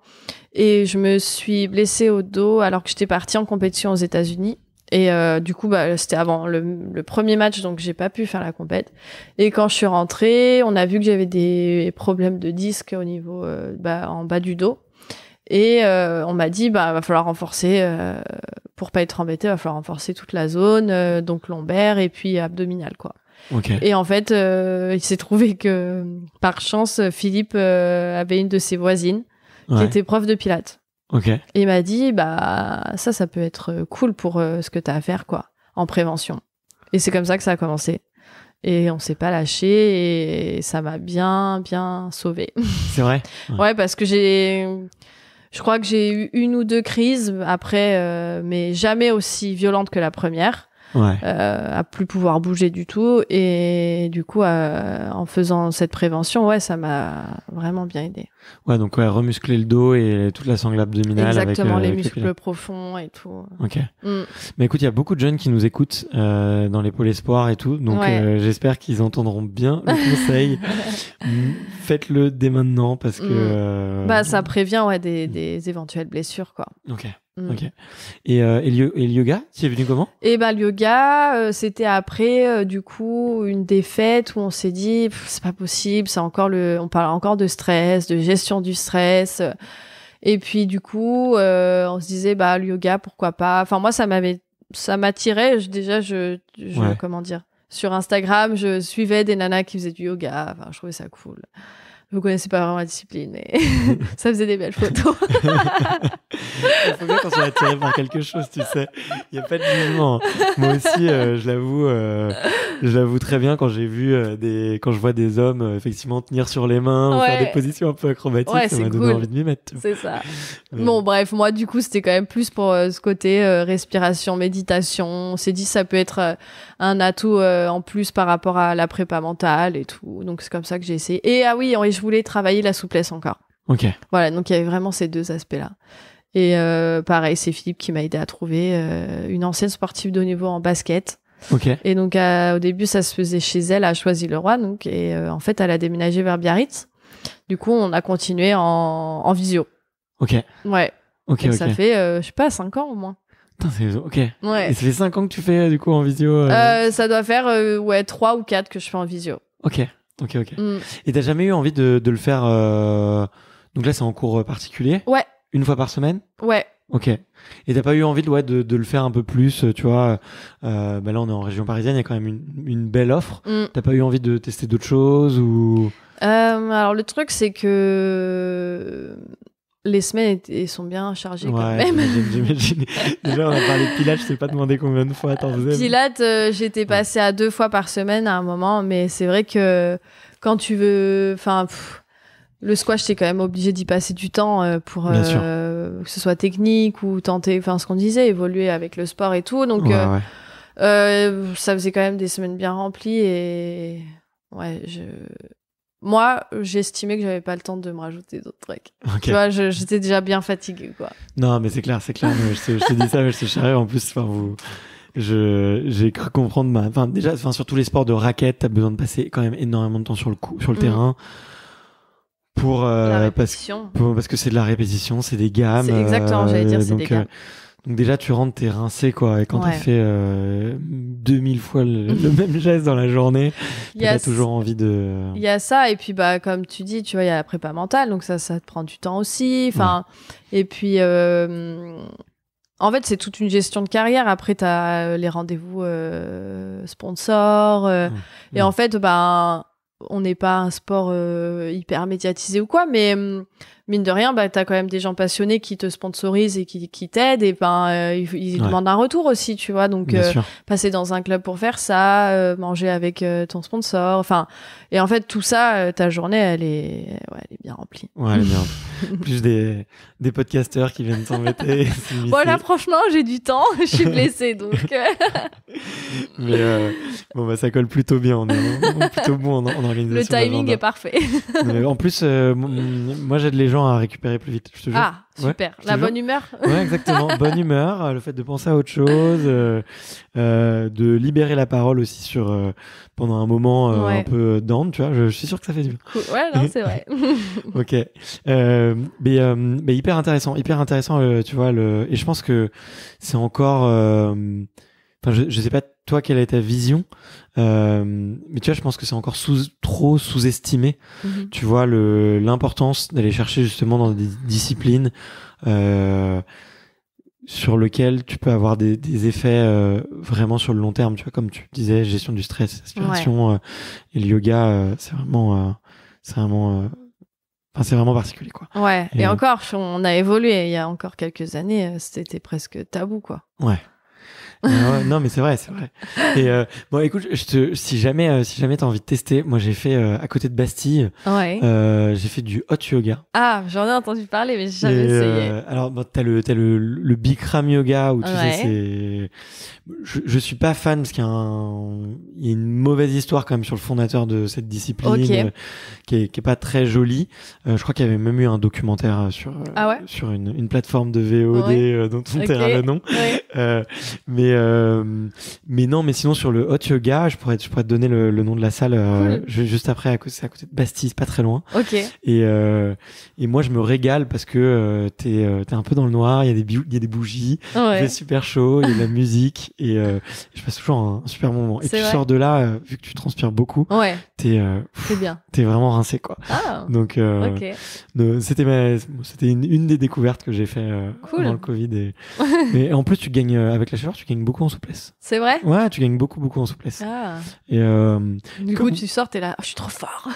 Et je me suis blessée au dos alors que j'étais partie en compétition aux États-Unis. Et euh, du coup, bah, c'était avant le, premier match, donc j'ai pas pu faire la compète. Et quand je suis rentrée, on a vu que j'avais des problèmes de disque au niveau, euh, bah, en bas du dos. Et euh, on m'a dit, bah, va falloir renforcer, pour pas être embêté, va falloir renforcer toute la zone, donc lombaire et puis abdominal, quoi. Et en fait, il s'est trouvé que, par chance, Philippe avait une de ses voisines qui était prof de pilates. Okay. il m'a dit, bah ça, ça peut être euh, cool pour euh, ce que tu as à faire, quoi, en prévention. Et c'est comme ça que ça a commencé. Et on s'est pas lâché et ça m'a bien, bien sauvé. [laughs] C'est vrai. Ouais. parce que j'ai, je crois que j'ai eu une ou deux crises après, euh, mais jamais aussi violentes que la première ouais. Euh, à plus pouvoir bouger du tout. Et du coup, euh, en faisant cette prévention, ouais, ça m'a vraiment bien aidé. Ouais, donc ouais, remuscler le dos et toute la sangle abdominale. Exactement, euh, les muscles profonds et tout. Ok. Mm. Mais écoute, il y a beaucoup de jeunes qui nous écoutent dans pôles espoirs et tout, donc j'espère qu'ils entendront bien le conseil. [laughs] Mm, faites-le dès maintenant parce que. Mm. Bah, ça prévient ouais, des, des éventuelles blessures, quoi. Ok. Mm. Ok. Et, euh, et, le, yoga, c'est venu comment Et eh ben le yoga, euh, c'était après euh, du coup une défaite où on s'est dit c'est pas possible, c'est encore le, on parle encore de stress, de gestion du stress. Et puis du coup, on se disait bah le yoga pourquoi pas. Enfin moi ça m'avait, ça m'attirait. déjà je, comment dire, sur Instagram je suivais des nanas qui faisaient du yoga. Enfin je trouvais ça cool vous connaissez pas vraiment la discipline, mais [laughs] [laughs] ça faisait des belles photos. [laughs] Il faut bien qu'on soit attiré par quelque chose, tu sais. Il n'y a pas de jugement. Moi aussi, euh, je l'avoue, euh, je l'avoue très bien quand j'ai vu euh, des, quand je vois des hommes effectivement tenir sur les mains, faire des positions un peu acrobatiques, ça m'a donné envie de m'y mettre. C'est ça. Bon, bref, moi du coup, c'était quand même plus pour ce côté respiration, méditation. On s'est dit ça peut être un atout euh, en plus par rapport à la prépa mentale et tout. Donc c'est comme ça que j'ai essayé. Et ah oui, je voulais travailler la souplesse encore. Ok. Voilà, donc il y avait vraiment ces deux aspects-là. Et euh, pareil, c'est Philippe qui m'a aidé à trouver euh, une ancienne sportive de haut niveau en basket. Ok. Et donc au début, ça se faisait chez elle à Choisy-le-Roi. Donc et en fait, elle a déménagé vers Biarritz. Du coup, on a continué en, en visio. Ok. Ouais. Ok, ok. Ça fait, je sais pas, cinq ans au moins c'est ok. Et ça fait 5 ans que tu fais euh, du coup en visio euh, euh, Ça doit faire ouais 3 ou 4 que je fais en visio. Ok, ok, ok. Mm. Et t'as jamais eu envie de, le faire Donc là, c'est en cours particulier Ouais. Une fois par semaine Ouais. Ok. Et t'as pas eu envie de, ouais, de, le faire un peu plus, tu vois bah Là, on est en région parisienne, il y a quand même une, belle offre. Mm. T'as pas eu envie de tester d'autres choses ou Alors, le truc, c'est que les semaines étaient, sont bien chargées quand même. J'imagine. [laughs] Déjà, on a parlé de pilates, je t'ai pas demandé combien de fois Pilates, euh, j'étais passée à deux fois par semaine à un moment, mais c'est vrai que quand tu veux. Enfin, le squash, t'es quand même obligé d'y passer du temps euh, pour euh, que ce soit technique ou tenter, enfin, ce qu'on disait, évoluer avec le sport et tout. Donc, ça faisait quand même des semaines bien remplies et. Ouais, je moi, j'estimais que j'avais pas le temps de me rajouter d'autres trucs. Tu vois, j'étais déjà bien fatiguée, quoi. Non, mais c'est clair, c'est clair. je, te, dis ça, mais je te En plus, enfin, vous, je, j'ai cru comprendre ma, enfin, déjà, enfin, sur tous les sports de raquettes, as besoin de passer quand même énormément de temps sur le coup, sur le mm. terrain. Pour, euh, parce, parce, que c'est de la répétition, c'est des gammes. C'est exactement, j'allais dire, euh, c'est des euh, gammes. Donc déjà, tu rentres, t'es rincé, quoi. Et quand tu fait 2000 euh, fois le, [laughs] même geste dans la journée, t'as toujours envie de... Il y a ça, et puis bah, comme tu dis, tu vois, il y a la prépa mentale, donc ça, ça te prend du temps aussi. Enfin, et puis... Euh, en fait, c'est toute une gestion de carrière. Après, tu as euh, les rendez-vous sponsors. Et en fait, ben, on n'est pas un sport hyper médiatisé ou quoi, mais hum, mine de rien, bah, tu as quand même des gens passionnés qui te sponsorisent et qui, t'aident. Et ben, euh, ils, demandent un retour aussi, tu vois. Donc, euh, passer dans un club pour faire ça, euh, manger avec ton sponsor. Enfin, et en fait, tout ça, ta journée, elle est, ouais, elle est bien remplie. Ouais, elle est [laughs] Plus des, des podcasteurs qui viennent t'embêter. [laughs] voilà, franchement, j'ai du temps. [laughs] Je suis blessée, donc. Mais bon, bah, ça colle plutôt bien. On est plutôt bon en, en organisation. Le timing est parfait. en plus, moi, j'aide les gens à récupérer plus vite. Je te jure. Ah, super. la bonne humeur. exactement. [laughs] bonne humeur, euh, le fait de penser à autre chose, euh, euh, de libérer la parole aussi sur pendant un moment un peu down, tu vois. Je, suis sûr que ça fait du bien. Ouais, non, c'est vrai. [laughs] ok. Mais, mais, hyper intéressant, hyper intéressant, tu vois. Le... Et je pense que c'est encore. Enfin, je, je sais pas toi, quelle est ta vision euh, Mais tu vois, je pense que c'est encore trop sous-estimé. Mhm. Tu vois, l'importance d'aller chercher justement dans des disciplines euh, sur lesquelles tu peux avoir des, effets euh, vraiment sur le long terme. Tu vois, comme tu disais, gestion du stress, aspiration et le yoga, c'est vraiment, c'est vraiment Enfin, c'est vraiment particulier, quoi. Ouais. Et, encore, on a évolué. Il y a encore quelques années, c'était presque tabou, quoi. Ouais non, mais c'est vrai, c'est vrai. Et euh, bon, écoute, je te, si jamais, euh, si jamais t'as envie de tester, moi j'ai fait euh, à côté de Bastille, j'ai fait du hot yoga. Ah, j'en ai entendu parler, mais j'ai jamais essayé. alors, t'as le, t'as le, le Bikram yoga où tu sais, c'est je, je suis pas fan parce qu'il y, a une mauvaise histoire quand même sur le fondateur de cette discipline euh, qui, est, qui, est, pas très jolie. Euh, je crois qu'il y avait même eu un documentaire euh, sur ah sur une, une, plateforme de VOD dont on okay. le nom. mais mais non, mais sinon sur le Hot Yoga, je pourrais je pourrais te donner le, nom de la salle juste après à côté à côté de Bastille, pas très loin. Et et moi je me régale parce que t'es t'es un peu dans le noir, il y a des il des bougies, il super chaud, il y a de la [laughs] musique et euh, je passe toujours un super moment. Et tu sors de là, euh, vu que tu transpires beaucoup, t'es euh, es vraiment rincé quoi. Ah. Donc c'était c'était une, des découvertes que j'ai fait pendant le Covid. Et, [laughs] mais en plus tu gagnes avec la chaleur, tu gagnes beaucoup en souplesse. C'est vrai. Ouais, tu gagnes beaucoup beaucoup en souplesse. Ah. Et du coup tu sors, t'es là, oh, je suis trop fort.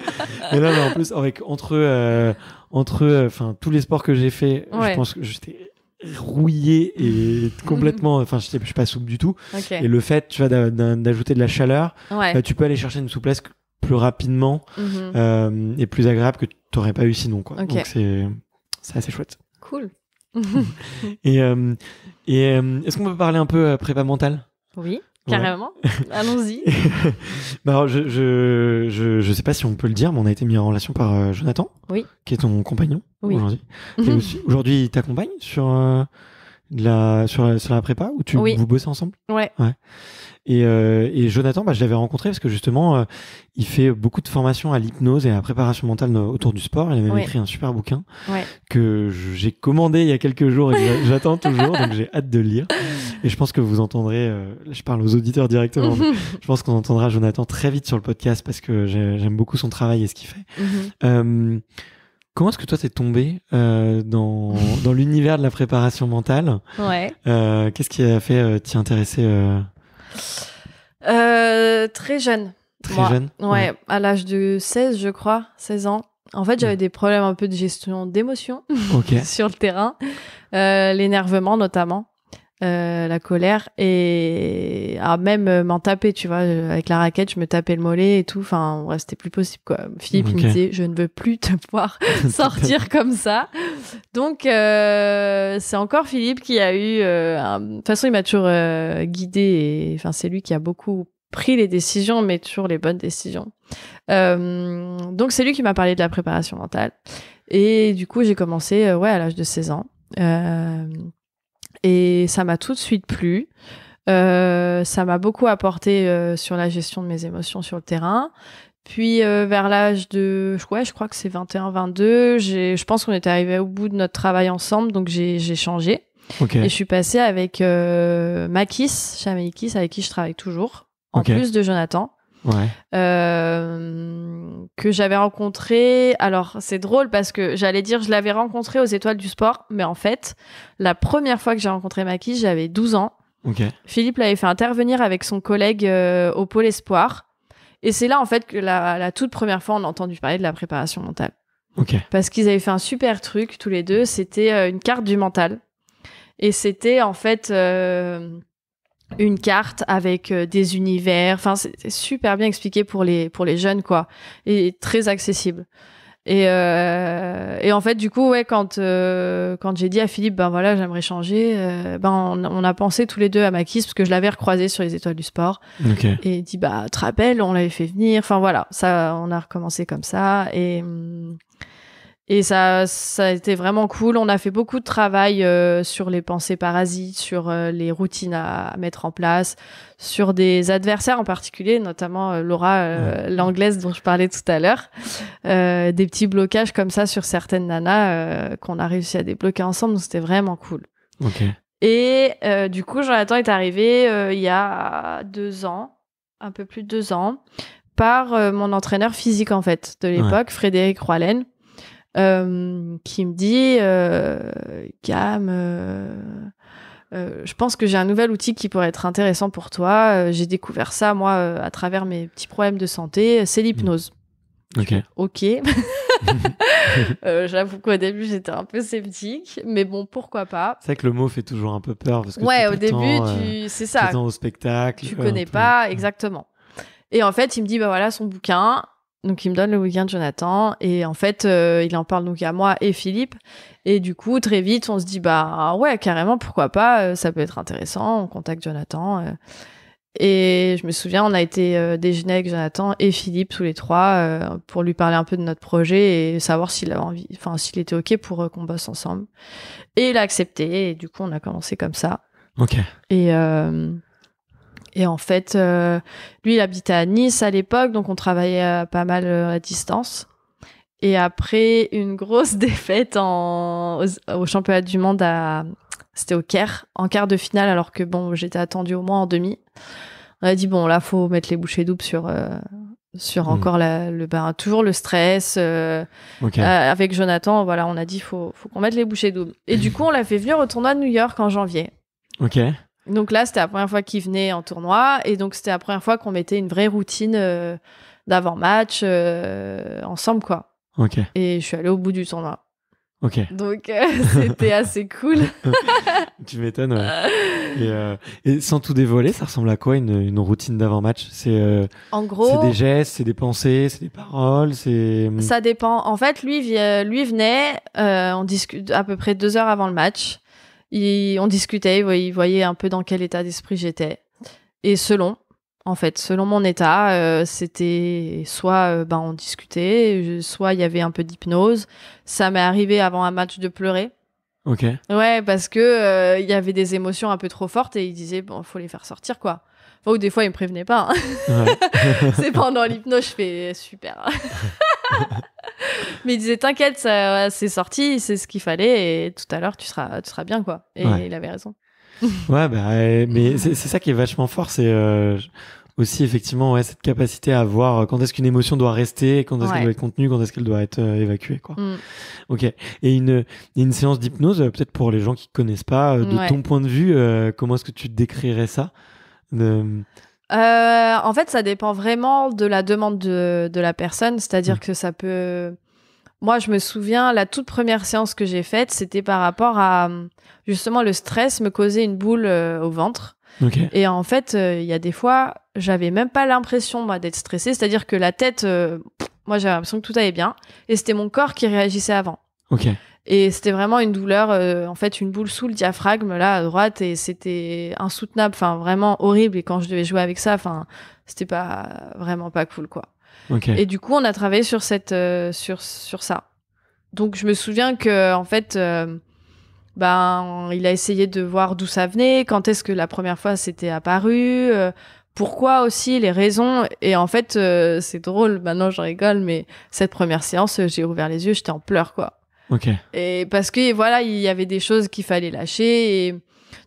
[laughs] mais là, mais en plus avec entre entre enfin tous les sports que j'ai fait, je pense que j'étais rouillé et [laughs] complètement enfin je, je pas souple du tout et le fait tu vois d'ajouter de la chaleur bah, tu peux aller chercher une souplesse plus rapidement mm-hmm. euh, et plus agréable que tu aurais pas eu sinon quoi donc c'est c'est assez chouette cool [laughs] et, euh, et euh, est-ce qu'on peut parler un peu prépa mental oui Carrément. Allons-y. [laughs] Bah, je, je, sais pas si on peut le dire, mais on a été mis en relation par euh, Jonathan, qui est ton compagnon aujourd'hui. [laughs] aujourd'hui, il t'accompagne sur, euh, la, sur, prépa ou tu, vous bossez ensemble ouais. Et, euh, et Jonathan, bah, je l'avais rencontré parce que justement, euh, il fait beaucoup de formations à l'hypnose et à la préparation mentale autour du sport. Il a même écrit un super bouquin ouais. que j'ai commandé il y a quelques jours et j'attends toujours, donc j'ai hâte de lire. Et je pense que vous entendrez, euh, je parle aux auditeurs directement, [laughs] je pense qu'on entendra Jonathan très vite sur le podcast parce que j'aime beaucoup son travail et ce qu'il fait. Mm-hmm. Comment est-ce que toi t'es tombé euh, dans, dans l'univers de la préparation mentale Ouais. Euh, Qu'est-ce qui a fait t'y intéresser euh, très jeune. Très ouais, à l'âge de 16, je crois, 16 ans. En fait, j'avais mm. des problèmes un peu de gestion d'émotions [laughs] sur le terrain, euh, l'énervement notamment. Euh, la colère et à même euh, m'en taper tu vois euh, avec la raquette je me tapais le mollet et tout enfin c'était plus possible quoi Philippe il me disait je ne veux plus te [laughs] voir [laughs] sortir [laughs] comme ça donc c'est encore Philippe qui a eu de toute façon il m'a toujours guidé et enfin c'est lui qui a beaucoup pris les décisions mais toujours les bonnes décisions donc c'est lui qui m'a parlé de la préparation mentale et du coup j'ai commencé ouais à l'âge de 16 ans et ça m'a tout de suite plu. Euh, ça m'a beaucoup apporté euh, sur la gestion de mes émotions sur le terrain. Puis euh, vers l'âge de, ouais, je crois que c'est 21-22, je pense qu'on était arrivé au bout de notre travail ensemble, donc j'ai changé. Et je suis passée avec Makis, Chameikis, avec qui je travaille toujours, en plus de Jonathan. Euh, que j'avais rencontré. Alors, c'est drôle parce que j'allais dire, je l'avais rencontré aux Étoiles du Sport, mais en fait, la première fois que j'ai rencontré Maki, j'avais 12 ans. Philippe l'avait fait intervenir avec son collègue euh, au Pôle Espoir. Et c'est là, en fait, que la, toute première fois, on a entendu parler de la préparation mentale. Parce qu'ils avaient fait un super truc, tous les deux. C'était euh, une carte du mental. Et c'était, en fait, une carte avec euh, des univers. Enfin, c'est super bien expliqué pour les pour les jeunes quoi, et très accessible. Et, euh, et en fait, du coup, ouais, quand euh, quand j'ai dit à Philippe, ben voilà, j'aimerais changer, euh, ben on, a pensé tous les deux à Maquis parce que je l'avais recroisé sur les étoiles du sport. Et il dit, bah, te rappelles, on l'avait fait venir. Enfin voilà, ça, on a recommencé comme ça. Et hum, et ça, ça a été vraiment cool. On a fait beaucoup de travail euh, sur les pensées parasites, sur euh, les routines à, mettre en place, sur des adversaires en particulier, notamment euh, Laura, l'anglaise dont je parlais tout à l'heure. des petits blocages comme ça sur certaines nanas qu'on a réussi à débloquer ensemble. C'était vraiment cool. Et du coup, Jonathan est arrivé il y a deux ans, un peu plus de deux ans, par mon entraîneur physique en fait de l'époque, Frédéric Roylen euh, qui me dit Cam, euh, euh, je pense que j'ai un nouvel outil qui pourrait être intéressant pour toi. j'ai découvert ça, moi, à travers mes petits problèmes de santé, c'est mm. l'hypnose. Ok. Ok. [laughs] [laughs] J'avoue qu'au début j'étais un peu sceptique, mais bon, pourquoi pas. C'est vrai que le mot fait toujours un peu peur parce que ouais, au début, c'est ça. Au spectacle, tu connais pas exactement. Et en fait, il me dit bah voilà son bouquin, donc il me donne le week-end Jonathan et en fait euh, il en parle donc à moi et Philippe et du coup très vite on se dit bah ouais carrément pourquoi pas euh, ça peut être intéressant on contacte Jonathan euh. et je me souviens on a été déjeuner avec Jonathan et Philippe tous les trois pour lui parler un peu de notre projet et savoir s'il avait enfin s'il était ok pour qu'on bosse ensemble et il a accepté et du coup on a commencé comme ça ok et et en fait, euh, lui, il habitait à Nice à l'époque, donc on travaillait euh, pas mal euh, à distance. Et après une grosse [laughs] défaite au championnat du monde c'était au Caire, en quart de finale, alors que bon, j'étais attendue au moins en demi. On a dit bon, là, faut mettre les bouchées doubles sur sur mm. encore le toujours le stress. avec Jonathan, voilà, on a dit faut faut qu'on mette les bouchées doubles. Et du [laughs] coup, on l'a fait venir au tournoi de New York en janvier. Ok. Donc là, c'était la première fois qu'il venait en tournoi et donc c'était la première fois qu'on mettait une vraie routine euh, d'avant-match euh, ensemble, quoi. Ok. Et je suis allée au bout du tournoi. Ok. Donc euh, [laughs] c'était assez cool. [laughs] tu m'étonnes, ouais. et, sans tout dévoiler, ça ressemble à quoi une, une routine d'avant-match C'est en gros. C'est des gestes, c'est des pensées, c'est des paroles, c'est. Ça dépend. En fait, lui, lui venait, on discute à peu près deux heures avant le match on discutait, ils voyait, un peu dans quel état d'esprit j'étais. Et selon, en fait, selon mon état, euh, c'était soit euh, ben, on discutait, soit il y avait un peu d'hypnose. Ça m'est arrivé avant un match de pleurer. Ok. Ouais, parce que euh, il y avait des émotions un peu trop fortes et il disait bon, faut les faire sortir quoi ou des fois, il me prévenait pas. Hein. [laughs] c'est pendant l'hypnose, je fais euh, super. [laughs] Mais il disait t'inquiète, c'est sorti, c'est ce qu'il fallait, et tout à l'heure tu seras, tu seras bien quoi. Et il avait raison. [laughs] Bah, ouais, mais c'est, ça qui est vachement fort, c'est euh, aussi effectivement cette capacité à voir quand est-ce qu'une émotion doit rester, quand est-ce qu'elle doit être contenue, quand est-ce qu'elle doit être euh, évacuée. Quoi. Mm. Ok. Et une, séance d'hypnose, peut-être pour les gens qui connaissent pas, de ton point de vue, comment est-ce que tu décrirais ça euh, en fait, ça dépend vraiment de la demande de, la personne. C'est-à-dire mm. que ça peut. Moi, je me souviens, la toute première séance que j'ai faite, c'était par rapport à justement le stress me causait une boule euh, au ventre. Et en fait, euh, il y a des fois, j'avais même pas l'impression moi d'être stressée. C'est-à-dire que la tête, moi, j'avais l'impression que tout allait bien, et c'était mon corps qui réagissait avant. ok et c'était vraiment une douleur, euh, en fait, une boule sous le diaphragme, là, à droite, et c'était insoutenable, enfin, vraiment horrible. Et quand je devais jouer avec ça, enfin, c'était pas vraiment pas cool, quoi. Et du coup, on a travaillé sur cette, euh, sur, sur ça. Donc, je me souviens que, en fait, euh, ben, il a essayé de voir d'où ça venait, quand est-ce que la première fois c'était apparu, pourquoi aussi, les raisons. Et en fait, c'est drôle, maintenant j'en rigole, mais cette première séance, j'ai ouvert les yeux, j'étais en pleurs, quoi. Et parce que voilà, il y avait des choses qu'il fallait lâcher. Et...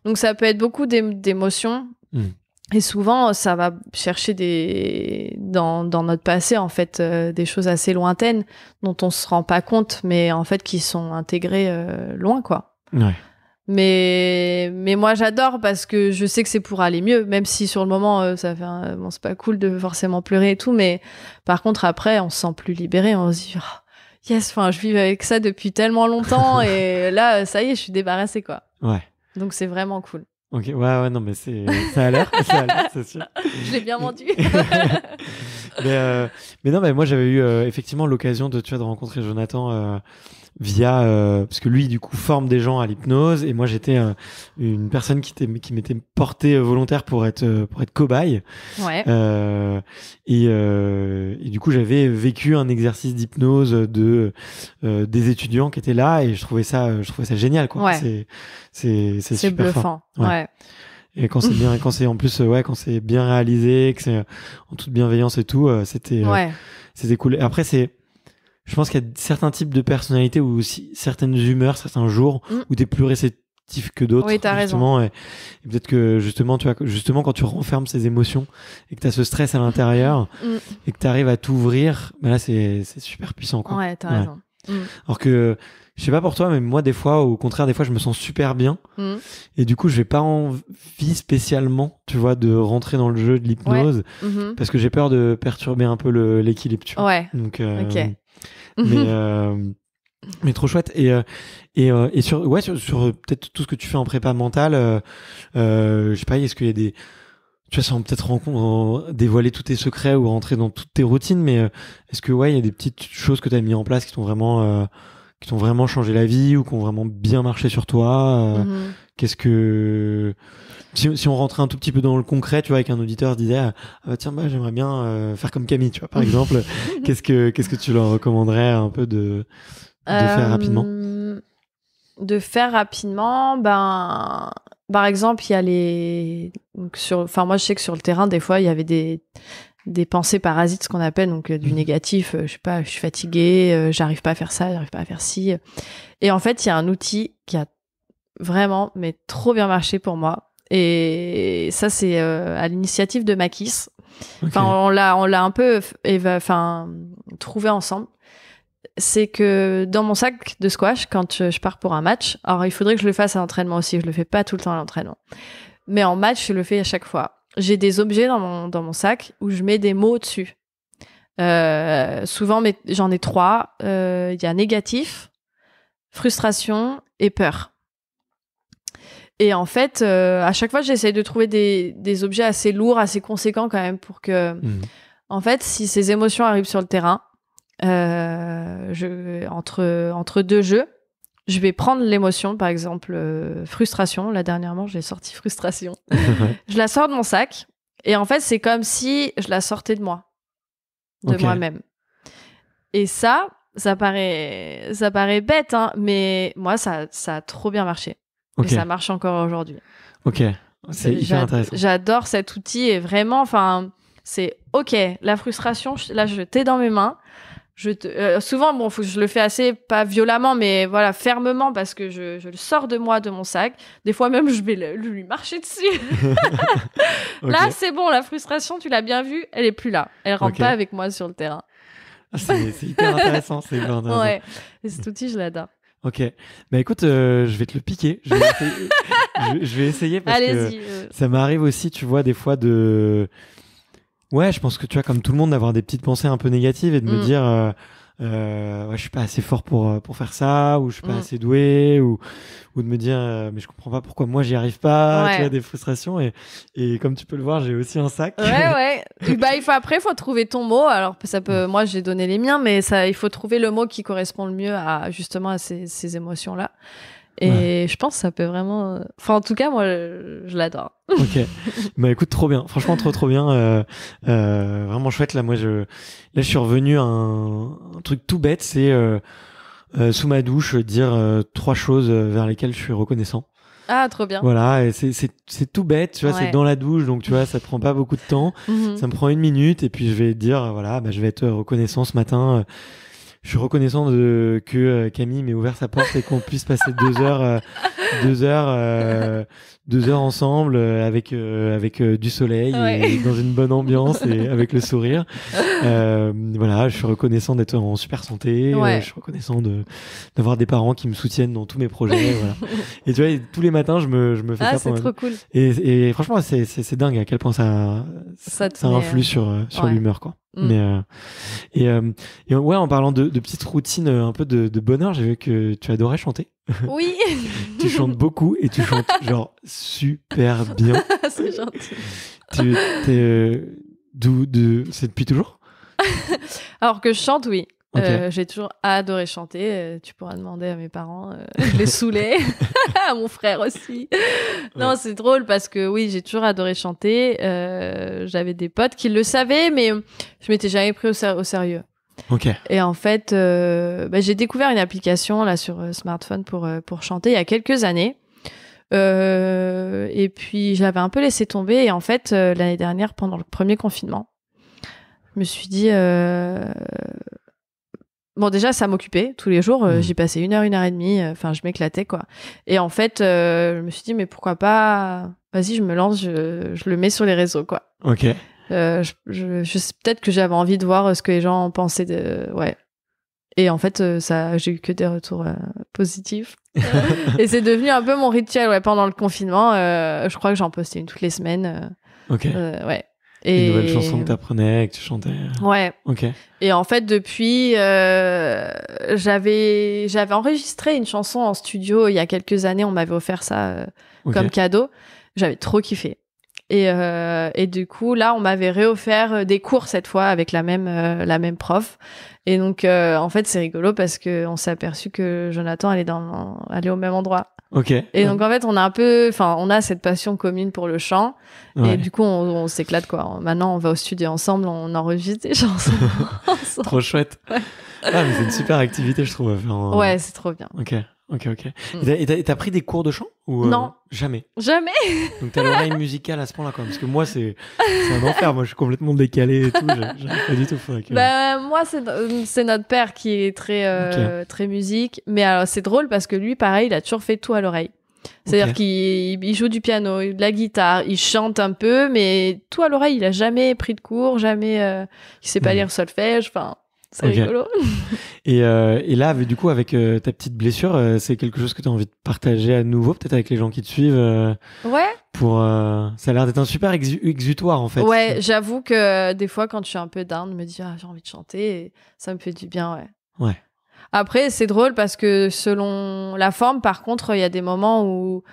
Donc ça peut être beaucoup d'émotions. Hmm. Et souvent, ça va chercher des dans, notre passé en fait euh, des choses assez lointaines dont on se rend pas compte, mais en fait qui sont intégrées euh, loin quoi. Mais mais moi j'adore parce que je sais que c'est pour aller mieux, même si sur le moment euh, ça fait bon c'est pas cool de forcément pleurer et tout, mais par contre après on se sent plus libéré, on se dit oh, yes, enfin, je vis avec ça depuis tellement longtemps [laughs] et là, ça y est, je suis débarrassée, quoi. Ouais. Donc, c'est vraiment cool. Ok, ouais, ouais, non, mais c'est, ça a l'air, c'est sûr. [laughs] Je l'ai bien vendu. [laughs] Euh, mais, non, mais moi, j'avais eu euh, effectivement l'occasion de, tu de rencontrer Jonathan euh, via euh, parce que lui du coup forme des gens à l'hypnose et moi j'étais une personne qui, qui m'était portée euh, volontaire pour être euh, pour être cobaye ouais. euh, et, et, du coup j'avais vécu un exercice d'hypnose de des étudiants qui étaient là et je trouvais ça je trouvais ça génial quoi c'est c'est c'est super bluffant fort. ouais. Et quand c'est bien, [laughs] quand c'est en plus, ouais, quand c'est bien réalisé, que c'est en toute bienveillance et tout, c'était, ouais. c'était cool. Après, c'est, je pense qu'il y a certains types de personnalités ou aussi certaines humeurs, certains jours mm. où t'es plus réceptif que d'autres. Oui, t'as raison. Et, peut-être que justement, tu vois, justement, quand tu renfermes ces émotions et que tu as ce stress à l'intérieur [laughs] mm. et que tu arrives à t'ouvrir, ben là, c'est super puissant. Quoi. Ouais, t'as raison. Mm. Alors que je sais pas pour toi, mais moi des fois, au contraire, des fois, je me sens super bien. Mm. Et du coup, je vais pas envie spécialement, tu vois, de rentrer dans le jeu de l'hypnose mm-hmm. parce que j'ai peur de perturber un peu l'équilibre. Ouais. Donc, euh, [laughs] euh, mais, trop chouette. Et euh, et, euh, et sur ouais sur, peut-être tout ce que tu fais en prépa mentale, euh, je sais pas, est-ce qu'il y a des tu vois, sans peut-être dévoiler tous tes secrets ou rentrer dans toutes tes routines, mais est-ce que ouais, il y a des petites choses que tu as mis en place qui sont vraiment qui t'ont vraiment changé la vie ou qui ont vraiment bien marché sur toi euh, mhm. Qu'est-ce que si, on rentrait un tout petit peu dans le concret, tu vois, avec un auditeur disait ah, bah, tiens bah j'aimerais bien euh, faire comme Camille, tu vois, par [laughs] exemple. qu'est-ce que qu'est-ce que tu leur recommanderais un peu de, faire rapidement euh, De faire rapidement, ben par exemple il y a les sur enfin moi je sais que sur le terrain des fois il y avait des des pensées parasites, ce qu'on appelle donc euh, du mmh. négatif. Euh, je sais pas, je suis fatiguée, euh, j'arrive pas à faire ça, j'arrive pas à faire ci. Et en fait, il y a un outil qui a vraiment, mais trop bien marché pour moi. Et ça, c'est à l'initiative de Makis. Enfin, on l'a, on l'a un peu, enfin, trouvé ensemble. C'est que dans mon sac de squash, quand je, je, pars pour un match, alors il faudrait que je le fasse à l'entraînement aussi. Je le fais pas tout le temps à l'entraînement, mais en match, je le fais à chaque fois j'ai des objets dans mon, dans mon sac où je mets des mots dessus. Euh, souvent, j'en ai trois. Euh, il y a négatif, frustration et peur. Et en fait, euh, à chaque fois, j'essaye de trouver des, des, objets assez lourds, assez conséquents quand même, pour que, hmm. en fait, si ces émotions arrivent sur le terrain, je, entre, entre deux jeux, je vais prendre l'émotion, par exemple, euh, frustration. Là, dernièrement, j'ai sorti [laughs] frustration. [laughs] je la sors de mon sac. Et en fait, c'est comme si je la sortais de moi, de moi-même. Et ça, ça paraît, ça paraît bête, hein, mais moi, ça, ça a trop bien marché. Et ça marche encore aujourd'hui. Ok, c'est J'adore cet outil et vraiment, enfin, c'est ok, la frustration, là, je t'ai dans mes mains je euh, souvent, bon, je le fais assez, pas violemment, mais voilà, fermement, parce que je, le sors de moi, de mon sac. Des fois même, je vais lui marcher dessus. [laughs] [laughs] Là, c'est bon, la frustration, tu l'as bien vu, elle est plus là. Elle rentre pas avec moi sur le terrain. Ah, [laughs] c'est hyper intéressant, c'est Ouais, cet outil, je l'adore. Ok, mais bah, écoute, euh, je vais te le piquer. Je vais essayer, parce que euh. ça m'arrive aussi, tu vois, des fois de Ouais, je pense que tu vois, comme tout le monde, d'avoir des petites pensées un peu négatives et de me mm. dire, euh, euh, je suis pas assez fort pour euh, pour faire ça, ou je suis pas mm. assez doué, ou de me dire, mais je comprends pas pourquoi moi j'y arrive pas. Tu as des frustrations et comme tu peux le voir, j'ai aussi un sac. Ouais, [laughs] ouais. bah il faut après, il faut trouver ton mot. Alors ça peut, moi j'ai donné les miens, mais ça, il faut trouver le mot qui correspond le mieux à justement à ces émotions là. Et je pense que ça peut vraiment. Enfin, en tout cas, moi, je, l'adore. [laughs] ok. Bah écoute, trop bien. Franchement, trop, trop bien. Euh, euh, vraiment chouette. Là, moi, je, là, je suis revenu à un, truc tout bête. C'est euh, sous ma douche dire trois choses vers lesquelles je suis reconnaissant. Ah, trop bien. Voilà, c'est tout bête, tu vois, c'est dans la douche, donc tu vois, ça prend pas beaucoup de temps. Mhm. Ça me prend une minute, et puis je vais dire, voilà, bah, je vais être reconnaissant ce matin je suis reconnaissant de, que euh, Camille m'ait ouvert sa porte et qu'on puisse passer deux heures, euh, deux heures, euh, deux heures ensemble avec avec du soleil et [laughs] dans une bonne ambiance et avec le sourire. voilà, je suis reconnaissant d'être en super santé. je suis reconnaissant de d'avoir des parents qui me soutiennent dans tous mes projets. Et tu vois, tous les matins, je me je me fais ah, ça. c'est trop cool. Et, et franchement, c'est c'est dingue à quel point ça ça, influe sur sur l'humeur quoi. Mm. Euh, euh, et, ouais, en parlant de, petites routines euh, un peu de, bonheur, j'ai vu que tu adorais chanter. [laughs] Oui. tu chantes beaucoup et tu chantes [laughs] genre super bien. [laughs] c'est gentil. Tu, de, c'est depuis toujours Alors que je chante, oui. Euh, j'ai toujours adoré chanter. Euh, tu pourras demander à mes parents, euh, je les saoulais, [laughs] [laughs] à mon frère aussi. non, c'est drôle parce que oui, j'ai toujours adoré chanter. J'avais des potes qui le savaient, mais je m'étais jamais pris au, sérieux. Ok. Et en fait, bah, j'ai découvert une application là sur smartphone pour pour chanter il y a quelques années. et puis je l'avais un peu laissé tomber. Et en fait, l'année dernière, pendant le premier confinement, je me suis dit Bon, déjà, ça m'occupait tous les jours. Euh, mmh. J'y passais une heure, une heure et demie. Euh, enfin, je m'éclatais, quoi. Et en fait, euh, je me suis dit, mais pourquoi pas Vas-y, je me lance, je, le mets sur les réseaux, quoi. Ok. je, je, peut-être que j'avais envie de voir ce que les gens pensaient de. Ouais. Et en fait, ça, j'ai eu que des retours positifs. [laughs] et c'est devenu un peu mon rituel, ouais. Pendant le confinement, je crois que j'en postais une toutes les semaines. ok. ouais. Et... Une nouvelle chanson que apprenais, que tu chantais. Ouais. Ok. Et en fait, depuis, euh, j'avais j'avais enregistré une chanson en studio il y a quelques années. On m'avait offert ça euh, comme cadeau. J'avais trop kiffé. Et, euh, et du coup, là, on m'avait réoffert des cours cette fois avec la même la même prof. Et donc, en fait, c'est rigolo parce que on s'est aperçu que Jonathan allait dans allait au même endroit. Ok. Et donc en fait, on a un peu, enfin, on a cette passion commune pour le chant. Et du coup, on, s'éclate quoi. Maintenant, on va au studio ensemble, on enregistre des chansons. [laughs] trop chouette. Ah, mais c'est une super activité, je trouve. Ouais, c'est trop bien. Ok, ok, ok. Mm. Et t'as pris des cours de chant ou euh, Non. Jamais. Jamais Donc t'as l'oreille musicale à ce point-là, quand Parce que moi, c'est un enfer. Moi, je suis complètement décalé et tout. pas du tout. Bah, moi, c'est notre père qui est très, euh, très musique. Mais alors, c'est drôle parce que lui, pareil, il a toujours fait tout à l'oreille. C'est-à-dire qu'il joue du piano, de la guitare, il chante un peu, mais tout à l'oreille, il a jamais pris de cours, jamais, euh, il sait pas mhm. lire solfège, enfin, c'est rigolo. [laughs] Euh, et, là, du coup, avec euh, ta petite blessure, euh, c'est quelque chose que tu as envie de partager à nouveau, peut-être avec les gens qui te suivent. ouais. Pour, ça a l'air d'être un super exutoire, en fait. Ouais, j'avoue que des fois, quand je suis un peu down, je me dis, ah, j'ai envie de chanter, et ça me fait du bien, ouais. Ouais. Après, c'est drôle parce que selon la forme, par contre, il y a des moments où,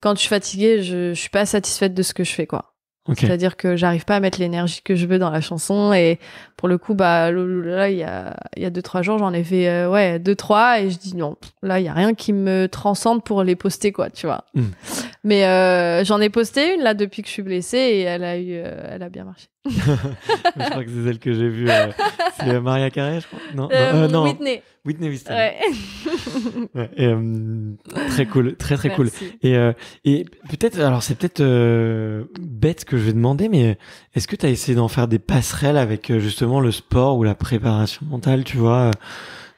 quand je suis fatiguée, je, je suis pas satisfaite de ce que je fais, quoi. C'est-à-dire que j'arrive pas à mettre l'énergie que je veux dans la chanson et pour le coup bah là il y a il y a deux trois jours j'en ai fait euh, ouais deux trois et je dis non là il y a rien qui me transcende pour les poster quoi tu vois. Hmm. Mais euh, j'en ai posté une là depuis que je suis blessée et elle a eu, euh, elle a bien marché. [laughs] je crois que c'est celle que j'ai vue. Euh, c'est Maria Carré, je crois. Non, Whitney. Whitney Houston. [laughs] très cool, très très cool. Et, et peut-être, alors c'est peut-être bête que je vais demander, mais est-ce que tu as essayé d'en faire des passerelles avec justement le sport ou la préparation mentale, tu vois,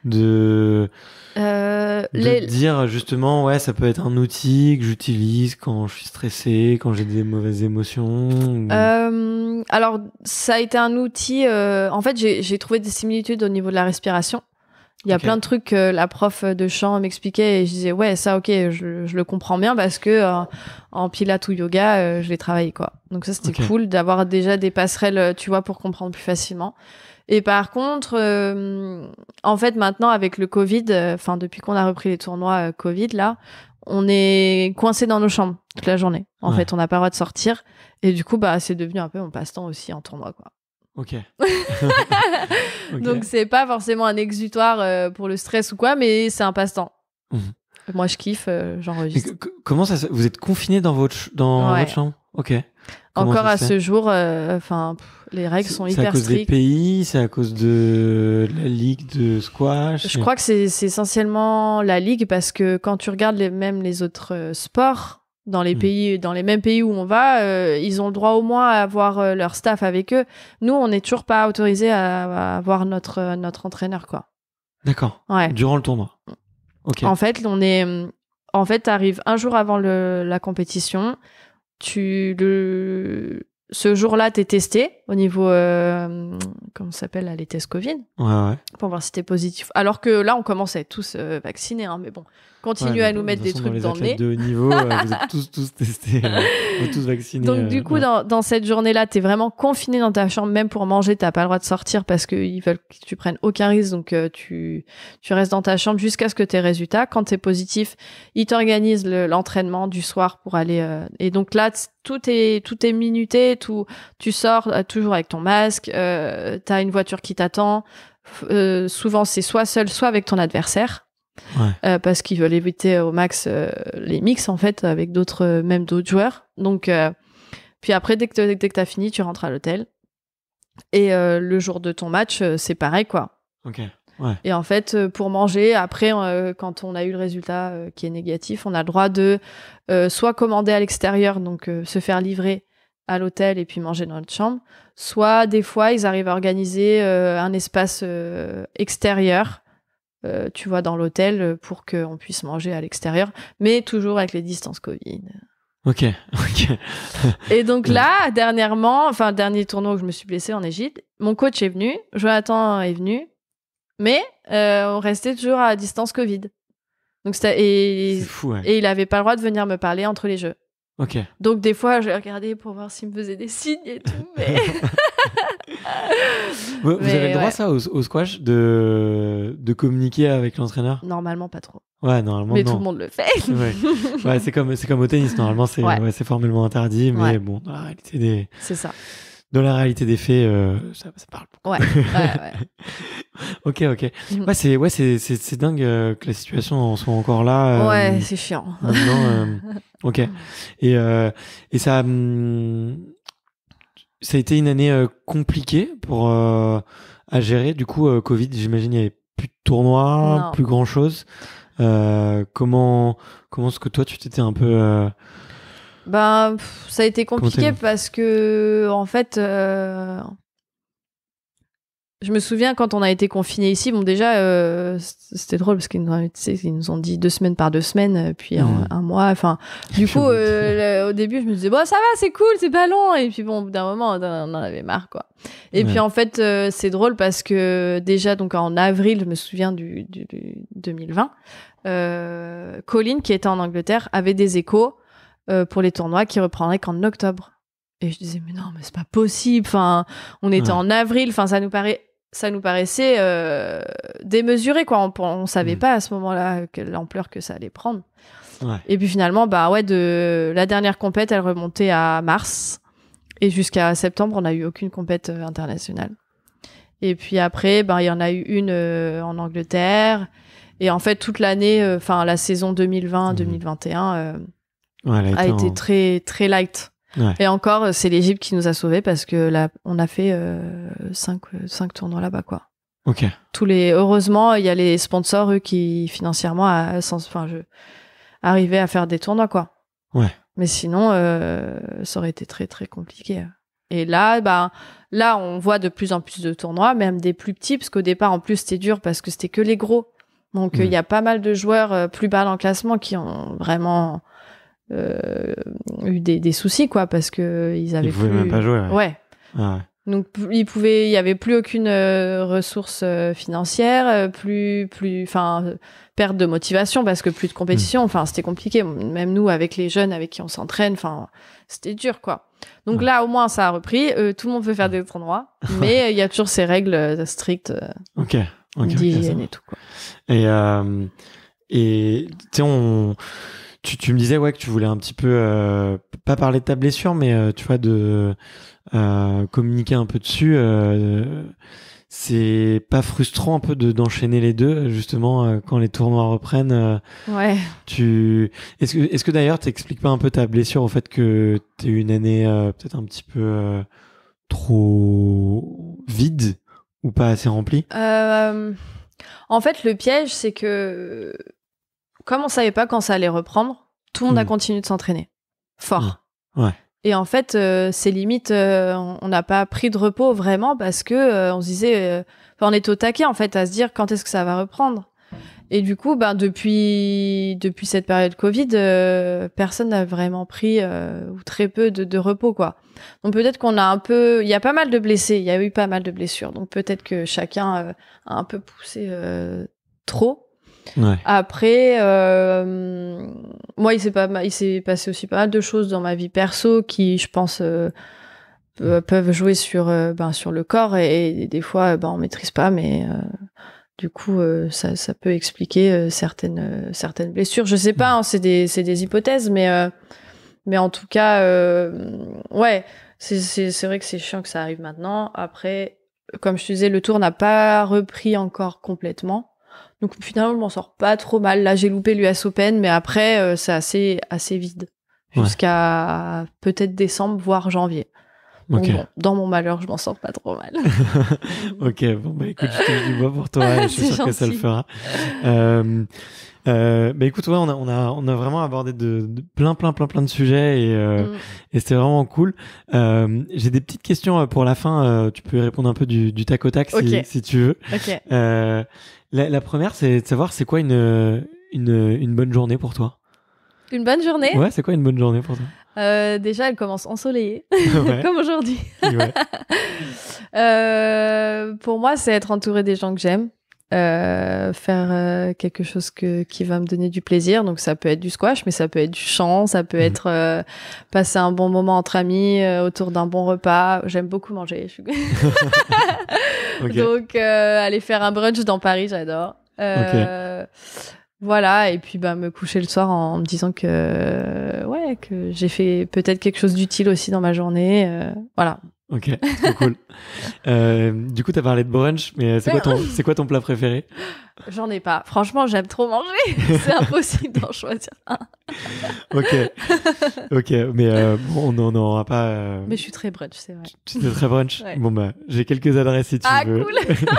de euh, de dire justement ouais ça peut être un outil que j'utilise quand je suis stressé quand j'ai des mauvaises émotions euh, alors ça a été un outil euh, en fait j'ai trouvé des similitudes au niveau de la respiration il y a plein de trucs que la prof de chant m'expliquait et je disais ouais ça ok je, je le comprends bien parce que euh, en pilates ou yoga euh, je l'ai travaillé quoi donc ça c'était cool d'avoir déjà des passerelles tu vois pour comprendre plus facilement et par contre, euh, en fait, maintenant avec le Covid, euh, enfin depuis qu'on a repris les tournois euh, Covid là, on est coincé dans nos chambres toute la journée. En fait, on n'a pas le droit de sortir. Et du coup, bah c'est devenu un peu mon passe-temps aussi en tournoi, quoi. Ok. [laughs] [laughs] Donc c'est pas forcément un exutoire pour le stress ou quoi, mais c'est un passe-temps. Mhm. Moi, je kiffe, j'enregistre. Comment ça, vous êtes confiné dans votre dans votre chambre Ok. Encore à ce jour, enfin. Les règles sont hyper strictes. C'est à cause des pays, c'est à cause de la ligue de squash. Je crois que c'est essentiellement la ligue parce que quand tu regardes les, même les autres euh, sports, dans les hmm. pays, dans les mêmes pays où on va, euh, ils ont le droit au moins à avoir euh, leur staff avec eux. Nous, on n'est toujours pas autorisé à, avoir notre notre entraîneur, quoi. D'accord. Ouais. Durant le tournoi. En fait, on est, en fait, t'arrives un jour avant le, la compétition, tu le, ce jour-là, t'es testé au niveau, euh, comment ça s'appelle, à les tests Covid, pour voir si t'es positif. Alors que là, on commence être tous euh, vaccinés, hein, mais bon, Continue à nous mettre des trucs dans, les dans de haut niveau, euh, vous [laughs] tous, tous testés, euh, tous vaccinés. Donc, euh, du coup, dans, dans, cette journée-là, tu es vraiment confiné dans ta chambre, même pour manger, t'as pas le droit de sortir parce qu'ils veulent que tu prennes aucun risque. Donc, tu, tu restes dans ta chambre jusqu'à ce que tes résultats. Quand tu es positif, ils t'organisent l'entraînement du soir pour aller. et donc là, tout est tout est minuté, tout tu sors toujours avec ton masque, tu as une voiture qui t'attend. souvent, c'est soit seul, soit avec ton adversaire. Euh, parce qu'ils veulent éviter au max euh, les mix en fait avec d'autres euh, même d'autres joueurs. Donc puis après dès que dès que t'as fini, tu rentres à l'hôtel et le jour de ton match c'est pareil quoi. Et en fait, pour manger, après, quand on a eu le résultat qui est négatif, on a le droit de soit commander à l'extérieur, donc se faire livrer à l'hôtel et puis manger dans notre chambre, soit des fois, ils arrivent à organiser un espace extérieur euh, tu vois, dans l'hôtel euh, pour qu'on puisse manger à l'extérieur, mais toujours avec les distances Covid. Ok, [laughs] ok. et donc là, dernièrement, enfin, dernier tournoi où je me suis blessée en Égypte, mon coach est venu, Jonathan est venu, mais euh, on restait toujours à distance Covid. Donc et, fou, et il n'avait pas le droit de venir me parler entre les jeux. Ok. Donc des fois, je regardais pour voir s'il me faisait des signes et tout, mais [laughs] [laughs] vous, avez le droit, ça, au, squash, de, de communiquer avec l'entraîneur Normalement, pas trop. Ouais, normalement. Mais tout le monde le fait. [laughs] ouais, c'est comme, comme au tennis. Normalement, c'est ouais. formellement interdit, mais bon, dans la réalité des. C'est ça. Dans la réalité des faits, euh, ça, ça, parle. Ouais, [laughs] ok, ok. Mm-hmm. Ouais, c'est ouais, c'est dingue euh, que la situation soit encore là. Euh, ouais, c'est chiant. ok. [laughs] Et, et ça. Hum, ça a été une année euh, compliquée pour euh, à gérer. Du coup, euh, Covid, j'imagine, il n'y avait plus de tournoi, plus grand chose. comment comment est-ce que toi, tu t'étais un peu Ben, ça a été compliqué parce que en fait, je me souviens quand on a été confinés ici, bon déjà euh, c'était drôle parce qu'ils nous, ont, dit deux semaines par deux semaines, euh, puis mm. un, mois, enfin [laughs] du coup euh, au début je me disais bon ça va c'est cool c'est pas long et puis bon d'un moment on en avait marre quoi. Et puis en fait c'est drôle parce que déjà donc en avril je me souviens du, 2020, Colin qui était en Angleterre avait des échos pour les tournois qui reprendraient qu'en octobre. Et je disais, mais non, mais c'est pas possible. Enfin, on était en avril. Enfin, ça nous paraît ça nous paraissait euh, démesuré, quoi. On, ne savait mm. pas à ce moment-là l'ampleur que ça allait prendre. Et puis finalement, bah ouais, de la dernière compète, elle remontait à mars. Et jusqu'à septembre, on n'a eu aucune compète euh, internationale. Et puis après, bah, il y en a eu une euh, en Angleterre. Et en fait, toute l'année, enfin, la saison 2020-2021 mm. a été très, très light. Et encore, euh, c'est l'Égypte qui nous a sauvés parce que là, on a fait euh, euh, cinq, tournois là-bas, quoi. Ok. Tous les, heureusement, il y a les sponsors eux qui financièrement, enfin, je, arrivaient à faire des tournois, quoi. Ouais. Mais sinon, ça aurait été très très compliqué. Et là, bah, là, on voit de plus en plus de tournois, même des plus petits, parce qu'au départ, en plus, c'était dur parce que c'était que les gros. Donc, il y a pas mal de joueurs plus bas dans le classement qui ont vraiment euh, eu des, des, soucis quoi parce que ils avaient ils pouvaient plus... même pas jouer. Ouais. Ah, Donc il pouvaient il y avait plus aucune euh, ressource euh, financière, plus, plus, enfin, perte de motivation parce que plus de compétition. Hmm. Enfin, c'était compliqué. Même nous, avec les jeunes avec qui on s'entraîne, enfin, c'était dur, quoi. Donc là, au moins, ça a repris. tout le monde peut faire des tournois, [laughs] mais il y a toujours ces règles strictes. ok. okay, et tout. Quoi. Et et tu sais on tu, me disais ouais que tu voulais un petit peu euh, pas parler de ta blessure, mais euh, tu vois de euh, communiquer un peu dessus. c'est pas frustrant un peu de d'enchaîner les deux justement quand les tournois reprennent. ouais. Tu est-ce que est-ce que d'ailleurs pas un peu ta blessure au fait que tu t'es une année peut-être un petit peu trop vide ou pas assez remplie En fait, le piège c'est que comme on savait pas quand ça allait reprendre, tout le monde a mm. continué de s'entraîner. Fort. Mm. Ouais. Et en fait, euh, ces limites, euh, on n'a pas pris de repos vraiment parce que euh, on se disait, on est au taquet en fait à se dire quand est-ce que ça va reprendre. Et du coup, ben depuis depuis cette période Covid, personne n'a vraiment pris ou très peu de, de repos quoi. Donc peut-être qu'on a un peu, il y a pas mal de blessés, il y a eu pas mal de blessures, donc peut-être que chacun a un peu poussé trop. Après, euh, moi, il s'est pas, il s'est passé aussi pas mal de choses dans ma vie perso qui, je pense, euh, peuvent jouer sur, euh, ben, sur le corps et, des fois, ben, on maîtrise pas, mais euh, du coup, ça, ça, peut expliquer certaines, certaines blessures. Je sais pas, hein, c'est des, c'est des hypothèses, mais, mais en tout cas, ouais, c'est, c'est vrai que c'est chiant que ça arrive maintenant. Après, comme je te disais, le tour n'a pas repris encore complètement. Donc finalement, je m'en sors pas trop mal. Là, j'ai loupé l'US Open, mais après, euh, c'est assez, assez vide. Jusqu'à peut-être décembre, voire janvier. dans mon malheur, je m'en sors pas trop mal. [laughs] ok, bon, bah écoute, je te dis moi pour toi, [laughs] je suis sûr que ça le fera. Euh, euh, bah, écoute, ouais, on a, on a, on a vraiment abordé de, plein, plein, plein, plein de sujets et, euh, mm. et c'était vraiment cool. Euh, J'ai des petites questions euh, pour la fin. Euh, tu peux répondre un peu du, du tac au tac si, si tu veux. Euh, la, la, première, c'est de savoir c'est quoi une, une, une bonne journée pour toi. Une bonne journée Ouais, c'est quoi une bonne journée pour toi euh, Déjà, elle commence ensoleillée, [laughs] comme aujourd'hui. ouais. [laughs] euh, pour moi, c'est être entouré des gens que j'aime, euh, faire euh, quelque chose qui va me donner du plaisir. Donc ça peut être du squash, mais ça peut être du chant, ça peut mhm. être euh, passer un bon moment entre amis autour d'un bon repas. J'aime beaucoup manger. [laughs] Donc aller faire un brunch dans Paris, j'adore. Voilà, et puis bah, me coucher le soir en, me disant que ouais que j'ai fait peut-être quelque chose d'utile aussi dans ma journée. voilà, Ok, cool. [laughs] Euh, du coup, tu as parlé de brunch, mais euh, c'est quoi, ton, c'est quoi ton plat préféré J'en ai pas. Franchement, j'aime trop manger. [laughs] c'est impossible d'en choisir un. ok, ok, mais euh, on bon, aura pas. Mais je suis très brunch, c'est vrai. Tu, es très brunch Bon, bah, j'ai quelques adresses si tu ah, veux. Ah, cool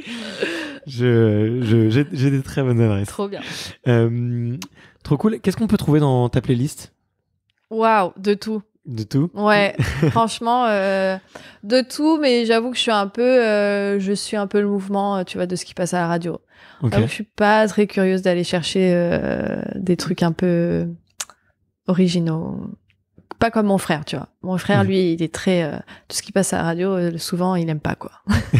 [laughs] je, j'ai, j'ai des très bonnes adresses. Trop bien. trop cool. Qu'est-ce qu'on peut trouver dans ta playlist Waouh, de tout. De tout Ouais, [laughs] franchement, euh, de tout, mais j'avoue que je suis un peu, euh, je suis un peu le mouvement, euh, tu vois, de ce qui passe à la radio. Okay. je suis pas très curieuse d'aller chercher des trucs un peu originaux pas comme mon frère, tu vois. Mon frère, mhm. lui, il est très euh, tout ce qui passe à la radio, euh, souvent, il n'aime pas quoi. [laughs]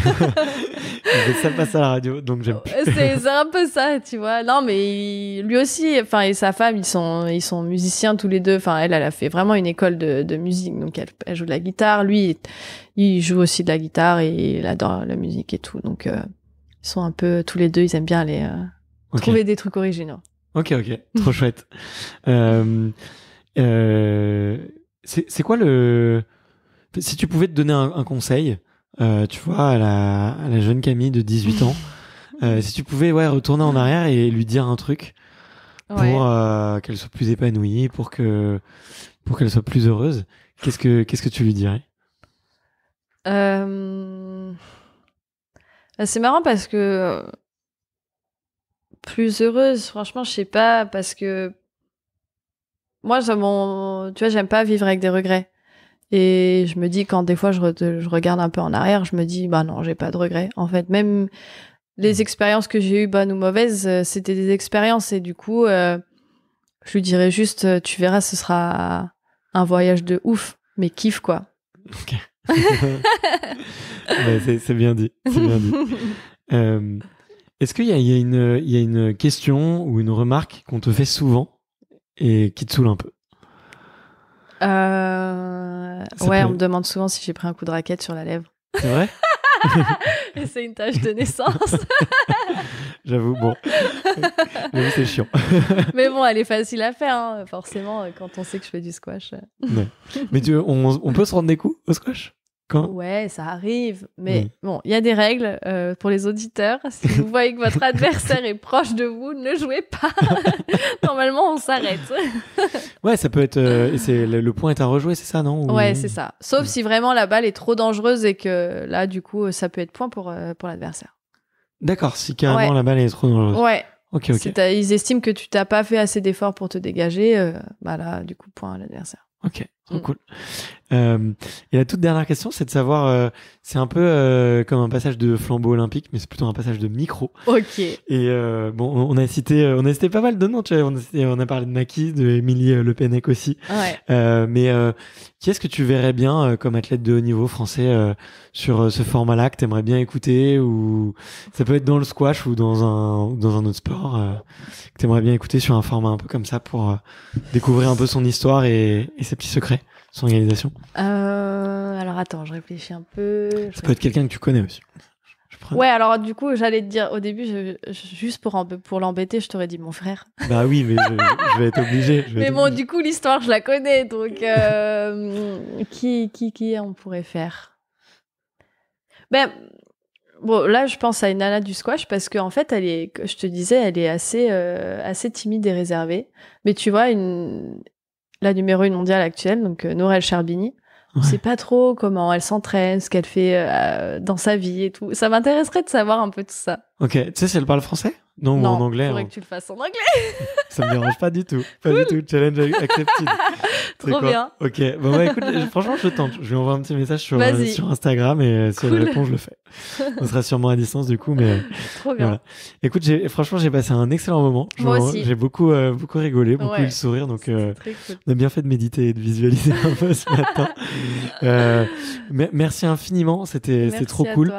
ça passe à la radio, donc j'aime. c'est un peu ça, tu vois. Non, mais lui aussi, enfin, et sa femme, ils sont ils sont musiciens tous les deux. Enfin, elle, elle a fait vraiment une école de, de musique, donc elle, joue de la guitare. Lui, il joue aussi de la guitare et il adore la musique et tout. Donc euh, ils sont un peu tous les deux, ils aiment bien aller trouver des trucs originaux. Ok, ok, trop chouette. Euh... Euh, c'est quoi le. Si tu pouvais te donner un, conseil, euh, tu vois, à la, jeune Camille de 18 ans, [laughs] euh, si tu pouvais ouais, retourner en arrière et lui dire un truc pour qu'elle soit plus épanouie, pour que pour qu'elle soit plus heureuse, qu'est-ce que qu'est-ce que tu lui dirais C'est marrant parce que plus heureuse, franchement, je sais pas, parce que moi, ça, tu vois, j'aime pas vivre avec des regrets. Et je me dis, quand des fois je, regarde un peu en arrière, je me dis, bah non, j'ai pas de regrets. En fait, même les mmh. expériences que j'ai eues, bonnes ou mauvaises, euh, c'était des expériences. Et du coup, euh, je lui dirais juste, euh, tu verras, ce sera un voyage de ouf, mais kiff quoi. Ok. [laughs] [laughs] c'est bien dit. [laughs] Est-ce qu'il y, y, a une question ou une remarque qu'on te fait souvent et qui te saoule un peu euh, Ouais, on me demande souvent si j'ai pris un coup de raquette sur la lèvre. C'est vrai [laughs] Et c'est une tâche de naissance. [laughs] J'avoue, bon. Mais c'est chiant. [laughs] Mais bon, elle est facile à faire, hein, forcément, euh, quand on sait que je fais du squash. Mais tu, on, on peut se rendre des coups au squash Ouais, ça arrive. Mais bon, il y a des règles euh, pour les auditeurs. Si vous voyez que votre adversaire est proche de vous, ne jouez pas. [laughs] Normalement, on s'arrête. [laughs] ouais, ça peut être. Euh, c'est le, point est à rejouer, c'est ça, non Ouais, c'est ça. Sauf si vraiment la balle est trop dangereuse et que là, du coup, ça peut être point pour, euh, pour l'adversaire. D'accord, si carrément la balle est trop dangereuse. Ouais. Ok, ok. ils estiment que tu t'as pas fait assez d'efforts pour te dégager, bah là, du coup, point à l'adversaire. Ok. Mm. cool. Euh, et la toute dernière question, c'est de savoir, euh, c'est un peu euh, comme un passage de flambeau olympique, mais c'est plutôt un passage de micro. Ok. Et bon, on a cité, on a cité pas mal de noms, tu vois, on a, parlé de Naki, de Emilie Le aussi. Ouais. mais qui est-ce que tu verrais bien comme athlète de haut niveau français sur ce format-là que t'aimerais bien écouter ou ça peut être dans le squash ou dans un dans un autre sport que t'aimerais bien écouter sur un format un peu comme ça pour découvrir un peu son histoire et ses petits secrets son organisation euh, Alors attends, je réfléchis un peu. Ça peut être quelqu'un que tu connais aussi. Ouais, alors du coup, j'allais te dire au début, juste pour, pour l'embêter, je t'aurais dit mon frère. Bah oui, mais je, vais être obligé. mais bon, du coup, l'histoire, je la connais. Donc, euh, [laughs] qui, qui, on pourrait faire Ben, bon, là, je pense à une nana du squash parce qu'en fait, elle est, je te disais, elle est assez, euh, assez timide et réservée. Mais tu vois, une, la numéro une mondiale actuelle, donc euh, Noël Charbini. On sait pas trop comment elle s'entraîne, ce qu'elle fait euh, dans sa vie et tout. Ça m'intéresserait de savoir un peu tout ça. Ok, tu sais si elle parle français non, ou en anglais. Je voudrais hein. que tu le fasses en anglais. [laughs] ça me dérange pas du tout. Pas du tout. Challenge accepté [laughs] Trop bien. Ok. Bon, bah, écoute, franchement, je tente. Je lui envoie un petit message sur, euh, Instagram et euh, si cool. elle répond, je le fais. On sera sûrement à distance du coup, mais. [laughs] Trop bien. Écoute, franchement, j'ai passé un excellent moment. J'ai beaucoup, euh, beaucoup rigolé, beaucoup eu le sourire. Donc, on a bien fait de méditer et de visualiser un peu ce matin. merci infiniment. C'était trop cool.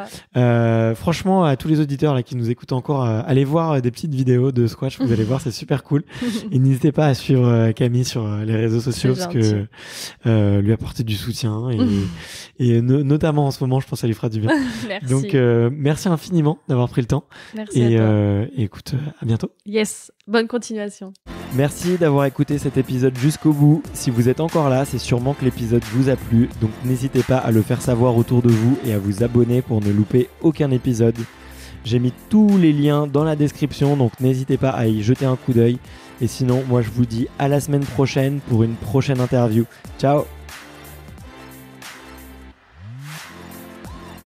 franchement, à tous les auditeurs là, qui nous écoutent encore, allez voir des petites vidéos de squash. Vous allez voir, c'est super cool. Et n'hésitez pas à suivre euh, Camille sur euh, les réseaux sociaux parce que euh, lui apporter du soutien et, [laughs] notamment en ce moment, je pense que ça lui fera du bien. [laughs] Donc merci infiniment d'avoir pris le temps. et écoute, à bientôt. Yes, bonne continuation. Merci d'avoir écouté cet épisode jusqu'au bout. Si vous êtes encore là, c'est sûrement que l'épisode vous a plu, donc n'hésitez pas à le faire savoir autour de vous et à vous abonner pour ne louper aucun épisode. J'ai mis tous les liens dans la description, donc n'hésitez pas à y jeter un coup d'œil. Et sinon, moi je vous dis à la semaine prochaine pour une prochaine interview. Ciao